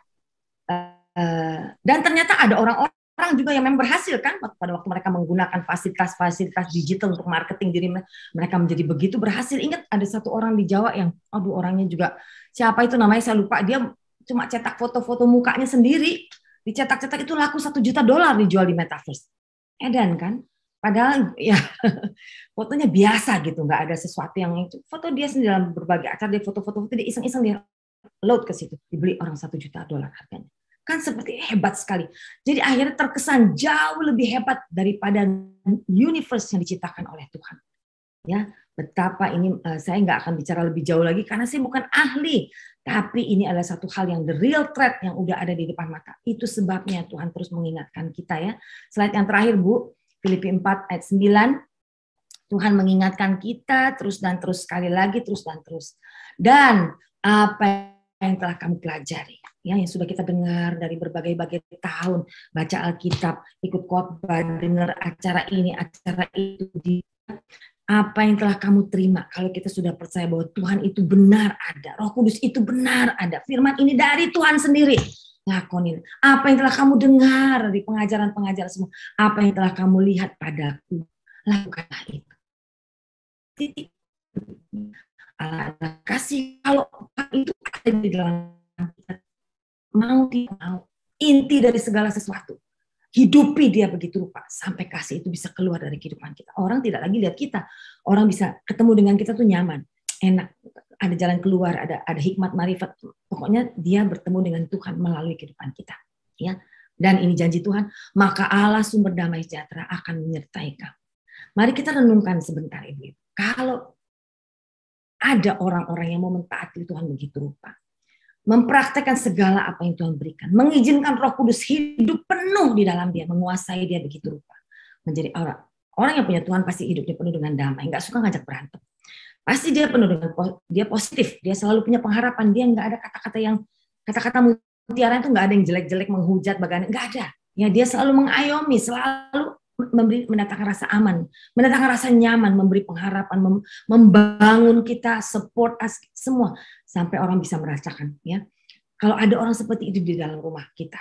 eh, dan ternyata ada orang-orang orang juga yang memang berhasil kan pada waktu mereka menggunakan fasilitas-fasilitas digital untuk marketing diri mereka menjadi begitu berhasil. Ingat ada satu orang di Jawa yang aduh orangnya juga siapa itu namanya saya lupa dia cuma cetak foto-foto mukanya sendiri dicetak-cetak itu laku satu juta dolar dijual di metaverse. Edan kan? Padahal ya fotonya biasa gitu, nggak ada sesuatu yang itu. Foto dia sendiri dalam berbagai acara, dia foto-foto, dia iseng-iseng dia load ke situ, dibeli orang satu juta dolar harganya. Kan seperti hebat sekali. Jadi akhirnya terkesan jauh lebih hebat daripada universe yang diciptakan oleh Tuhan. Ya, betapa ini eh, saya nggak akan bicara lebih jauh lagi karena saya bukan ahli, tapi ini adalah satu hal yang the real threat yang udah ada di depan mata. Itu sebabnya Tuhan terus mengingatkan kita ya. Slide yang terakhir Bu, Filipi 4 ayat 9. Tuhan mengingatkan kita terus dan terus sekali lagi terus dan terus. Dan apa yang telah kamu pelajari, ya, yang sudah kita dengar dari berbagai-bagai tahun, baca Alkitab, ikut khotbah, dengar acara ini, acara itu, di apa yang telah kamu terima kalau kita sudah percaya bahwa Tuhan itu benar ada, Roh Kudus itu benar ada, firman ini dari Tuhan sendiri. Lakonin apa yang telah kamu dengar dari pengajaran-pengajaran semua, apa yang telah kamu lihat padaku, lakukanlah itu anak-anak kasih kalau itu ada di dalam kita mau tidak mau inti dari segala sesuatu hidupi dia begitu rupa sampai kasih itu bisa keluar dari kehidupan kita orang tidak lagi lihat kita orang bisa ketemu dengan kita tuh nyaman enak ada jalan keluar ada ada hikmat marifat pokoknya dia bertemu dengan Tuhan melalui kehidupan kita ya dan ini janji Tuhan maka Allah sumber damai sejahtera akan menyertai kamu mari kita renungkan sebentar ibu, -ibu. kalau ada orang-orang yang mau mentaati Tuhan begitu rupa. Mempraktekkan segala apa yang Tuhan berikan. Mengizinkan roh kudus hidup penuh di dalam dia. Menguasai dia begitu rupa. Menjadi orang. Orang yang punya Tuhan pasti hidupnya penuh dengan damai. Nggak suka ngajak berantem. Pasti dia penuh dengan dia positif. Dia selalu punya pengharapan. Dia nggak ada kata-kata yang kata-kata mutiara itu nggak ada yang jelek-jelek menghujat bagaimana. Nggak ada. Ya dia selalu mengayomi, selalu memberi mendatangkan rasa aman, mendatangkan rasa nyaman, memberi pengharapan, mem, membangun kita, support us semua sampai orang bisa merasakan ya. Kalau ada orang seperti itu di dalam rumah kita.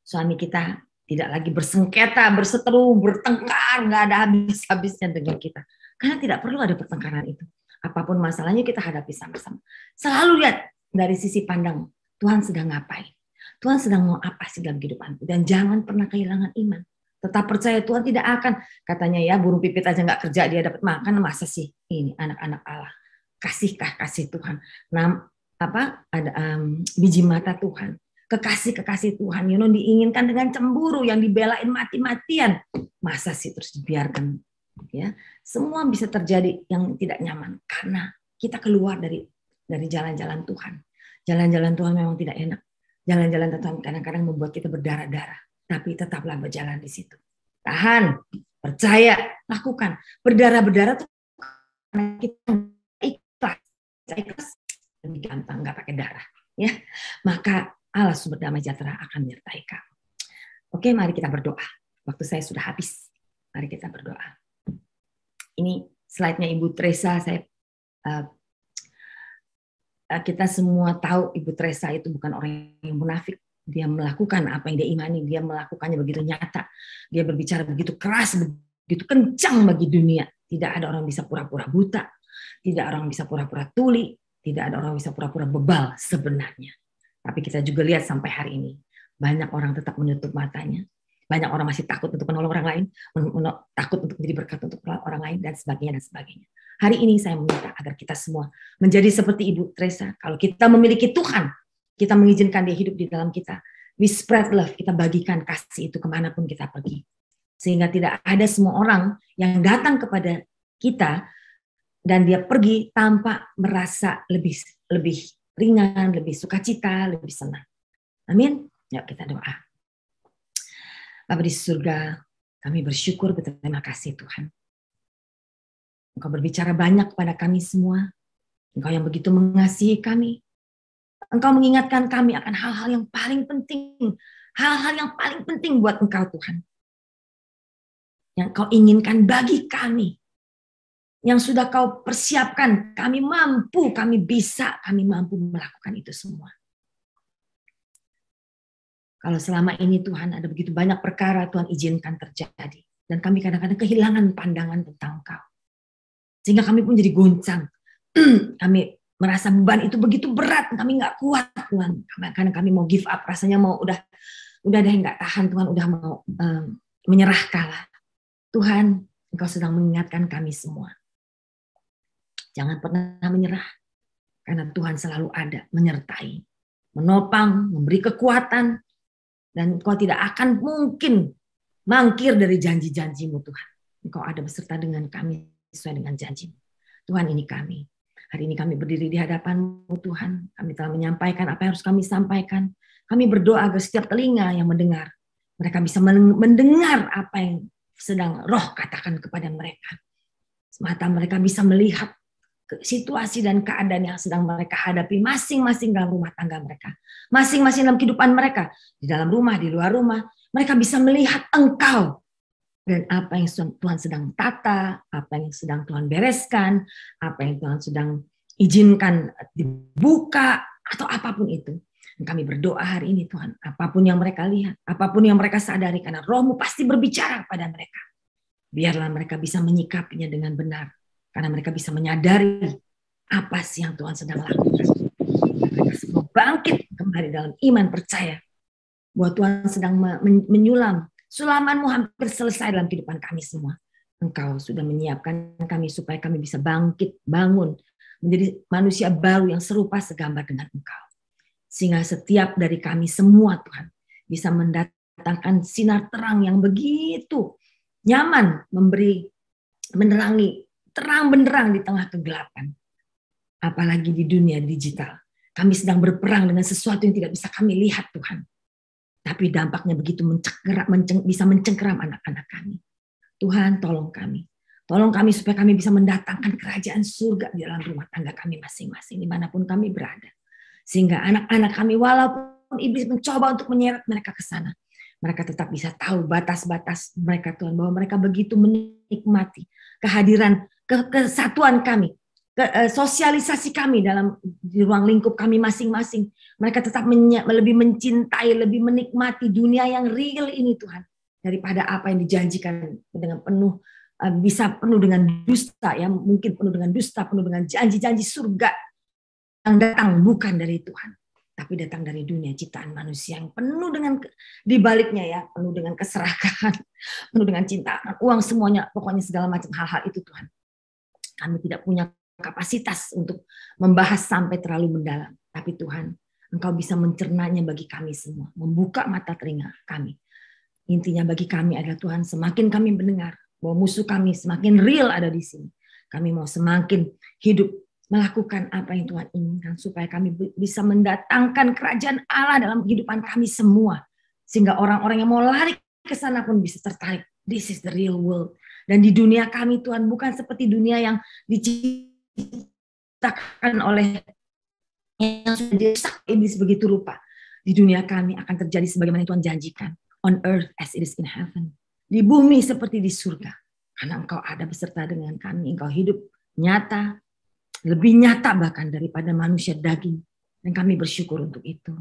Suami kita tidak lagi bersengketa, berseteru, bertengkar, nggak ada habis-habisnya dengan kita. Karena tidak perlu ada pertengkaran itu. Apapun masalahnya kita hadapi sama-sama. Selalu lihat dari sisi pandang Tuhan sedang ngapain. Tuhan sedang mau apa sih dalam kehidupan dan jangan pernah kehilangan iman tetap percaya Tuhan tidak akan katanya ya burung pipit aja nggak kerja dia dapat makan masa sih ini anak-anak Allah kasihkah kasih Tuhan nah apa ada um, biji mata Tuhan kekasih kekasih Tuhan Yunus know diinginkan dengan cemburu yang dibelain mati-matian masa sih terus dibiarkan ya semua bisa terjadi yang tidak nyaman karena kita keluar dari dari jalan-jalan Tuhan jalan-jalan Tuhan memang tidak enak jalan-jalan Tuhan kadang-kadang membuat kita berdarah-darah tapi tetaplah berjalan di situ. Tahan, percaya, lakukan. Berdarah-berdarah itu karena kita ikhlas, ikhlas lebih gampang nggak pakai darah, ya. Maka Allah sumber damai sejahtera akan menyertai kamu. Oke, mari kita berdoa. Waktu saya sudah habis. Mari kita berdoa. Ini slide-nya Ibu Teresa. Saya uh, kita semua tahu Ibu Teresa itu bukan orang yang munafik dia melakukan apa yang dia imani, dia melakukannya begitu nyata, dia berbicara begitu keras, begitu kencang bagi dunia. Tidak ada orang bisa pura-pura buta, tidak ada orang bisa pura-pura tuli, tidak ada orang bisa pura-pura bebal sebenarnya. Tapi kita juga lihat sampai hari ini, banyak orang tetap menutup matanya, banyak orang masih takut untuk menolong orang lain, takut untuk menjadi berkat untuk orang lain, dan sebagainya, dan sebagainya. Hari ini saya meminta agar kita semua menjadi seperti Ibu Teresa. Kalau kita memiliki Tuhan, kita mengizinkan dia hidup di dalam kita. We spread love, kita bagikan kasih itu kemanapun kita pergi. Sehingga tidak ada semua orang yang datang kepada kita dan dia pergi tanpa merasa lebih lebih ringan, lebih sukacita, lebih senang. Amin. Yuk kita doa. Bapa di surga, kami bersyukur berterima kasih Tuhan. Engkau berbicara banyak kepada kami semua. Engkau yang begitu mengasihi kami. Engkau mengingatkan kami akan hal-hal yang paling penting, hal-hal yang paling penting buat Engkau Tuhan. Yang Kau inginkan bagi kami, yang sudah Kau persiapkan, kami mampu, kami bisa, kami mampu melakukan itu semua. Kalau selama ini Tuhan ada begitu banyak perkara Tuhan izinkan terjadi. Dan kami kadang-kadang kehilangan pandangan tentang kau. Sehingga kami pun jadi goncang. kami merasa beban itu begitu berat, kami nggak kuat Tuhan, karena kami mau give up, rasanya mau udah udah deh nggak tahan Tuhan, udah mau um, menyerah kalah. Tuhan, Engkau sedang mengingatkan kami semua. Jangan pernah menyerah, karena Tuhan selalu ada, menyertai, menopang, memberi kekuatan, dan Engkau tidak akan mungkin mangkir dari janji-janjimu Tuhan. Engkau ada beserta dengan kami sesuai dengan janjimu. Tuhan ini kami. Hari ini kami berdiri di hadapan Tuhan. Kami telah menyampaikan apa yang harus kami sampaikan. Kami berdoa agar setiap telinga yang mendengar, mereka bisa mendengar apa yang sedang roh katakan kepada mereka. Semata mereka bisa melihat situasi dan keadaan yang sedang mereka hadapi masing-masing dalam rumah tangga mereka. Masing-masing dalam kehidupan mereka. Di dalam rumah, di luar rumah. Mereka bisa melihat engkau dan apa yang Tuhan sedang tata, apa yang sedang Tuhan bereskan, apa yang Tuhan sedang izinkan dibuka atau apapun itu. Dan kami berdoa hari ini Tuhan, apapun yang mereka lihat, apapun yang mereka sadari karena Rohmu pasti berbicara pada mereka. Biarlah mereka bisa menyikapinya dengan benar karena mereka bisa menyadari apa sih yang Tuhan sedang lakukan. Mereka semua bangkit kembali dalam iman percaya bahwa Tuhan sedang menyulam Sulamanmu hampir selesai dalam kehidupan kami semua. Engkau sudah menyiapkan kami supaya kami bisa bangkit, bangun, menjadi manusia baru yang serupa segambar dengan Engkau. Sehingga setiap dari kami semua Tuhan bisa mendatangkan sinar terang yang begitu nyaman memberi menerangi terang benderang di tengah kegelapan. Apalagi di dunia digital. Kami sedang berperang dengan sesuatu yang tidak bisa kami lihat Tuhan. Tapi dampaknya begitu mencengkeram, menceng, bisa mencengkeram anak-anak kami. Tuhan tolong kami. Tolong kami supaya kami bisa mendatangkan kerajaan surga di dalam rumah tangga kami masing-masing, dimanapun kami berada. Sehingga anak-anak kami walaupun iblis mencoba untuk menyeret mereka ke sana, mereka tetap bisa tahu batas-batas mereka Tuhan bahwa mereka begitu menikmati kehadiran kesatuan kami ke, uh, sosialisasi kami dalam di ruang lingkup kami masing-masing. Mereka tetap menye, lebih mencintai, lebih menikmati dunia yang real ini Tuhan daripada apa yang dijanjikan dengan penuh uh, bisa penuh dengan dusta ya mungkin penuh dengan dusta penuh dengan janji-janji surga yang datang bukan dari Tuhan tapi datang dari dunia ciptaan manusia yang penuh dengan dibaliknya ya penuh dengan keserakahan penuh dengan cinta uang semuanya pokoknya segala macam hal-hal itu Tuhan kami tidak punya kapasitas untuk membahas sampai terlalu mendalam. Tapi Tuhan, Engkau bisa mencernanya bagi kami semua, membuka mata telinga kami. Intinya bagi kami adalah Tuhan, semakin kami mendengar bahwa musuh kami semakin real ada di sini. Kami mau semakin hidup melakukan apa yang Tuhan inginkan supaya kami bisa mendatangkan kerajaan Allah dalam kehidupan kami semua. Sehingga orang-orang yang mau lari ke sana pun bisa tertarik. This is the real world. Dan di dunia kami Tuhan bukan seperti dunia yang dicintai diciptakan oleh yang sudah dirusak iblis begitu rupa. Di dunia kami akan terjadi sebagaimana Tuhan janjikan. On earth as it is in heaven. Di bumi seperti di surga. Karena engkau ada beserta dengan kami. Engkau hidup nyata. Lebih nyata bahkan daripada manusia daging. Dan kami bersyukur untuk itu.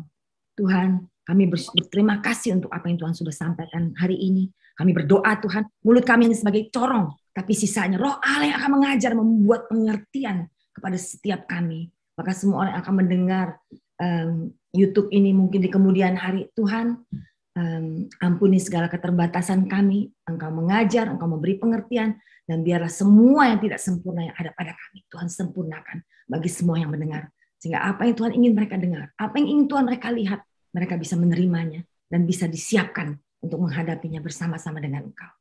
Tuhan, kami berterima kasih untuk apa yang Tuhan sudah sampaikan hari ini. Kami berdoa Tuhan, mulut kami ini sebagai corong tapi sisanya roh Allah yang akan mengajar, membuat pengertian kepada setiap kami. Maka semua orang yang akan mendengar um, YouTube ini mungkin di kemudian hari, Tuhan um, ampuni segala keterbatasan kami, Engkau mengajar, Engkau memberi pengertian, dan biarlah semua yang tidak sempurna yang ada pada kami, Tuhan sempurnakan bagi semua yang mendengar. Sehingga apa yang Tuhan ingin mereka dengar, apa yang ingin Tuhan mereka lihat, mereka bisa menerimanya dan bisa disiapkan untuk menghadapinya bersama-sama dengan Engkau.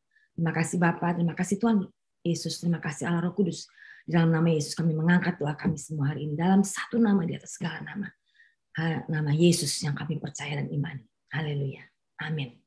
Terima kasih Bapa, terima kasih Tuhan Yesus, terima kasih Allah Roh Kudus. dalam nama Yesus kami mengangkat doa kami semua hari ini dalam satu nama di atas segala nama. Nama Yesus yang kami percaya dan imani. Haleluya. Amin.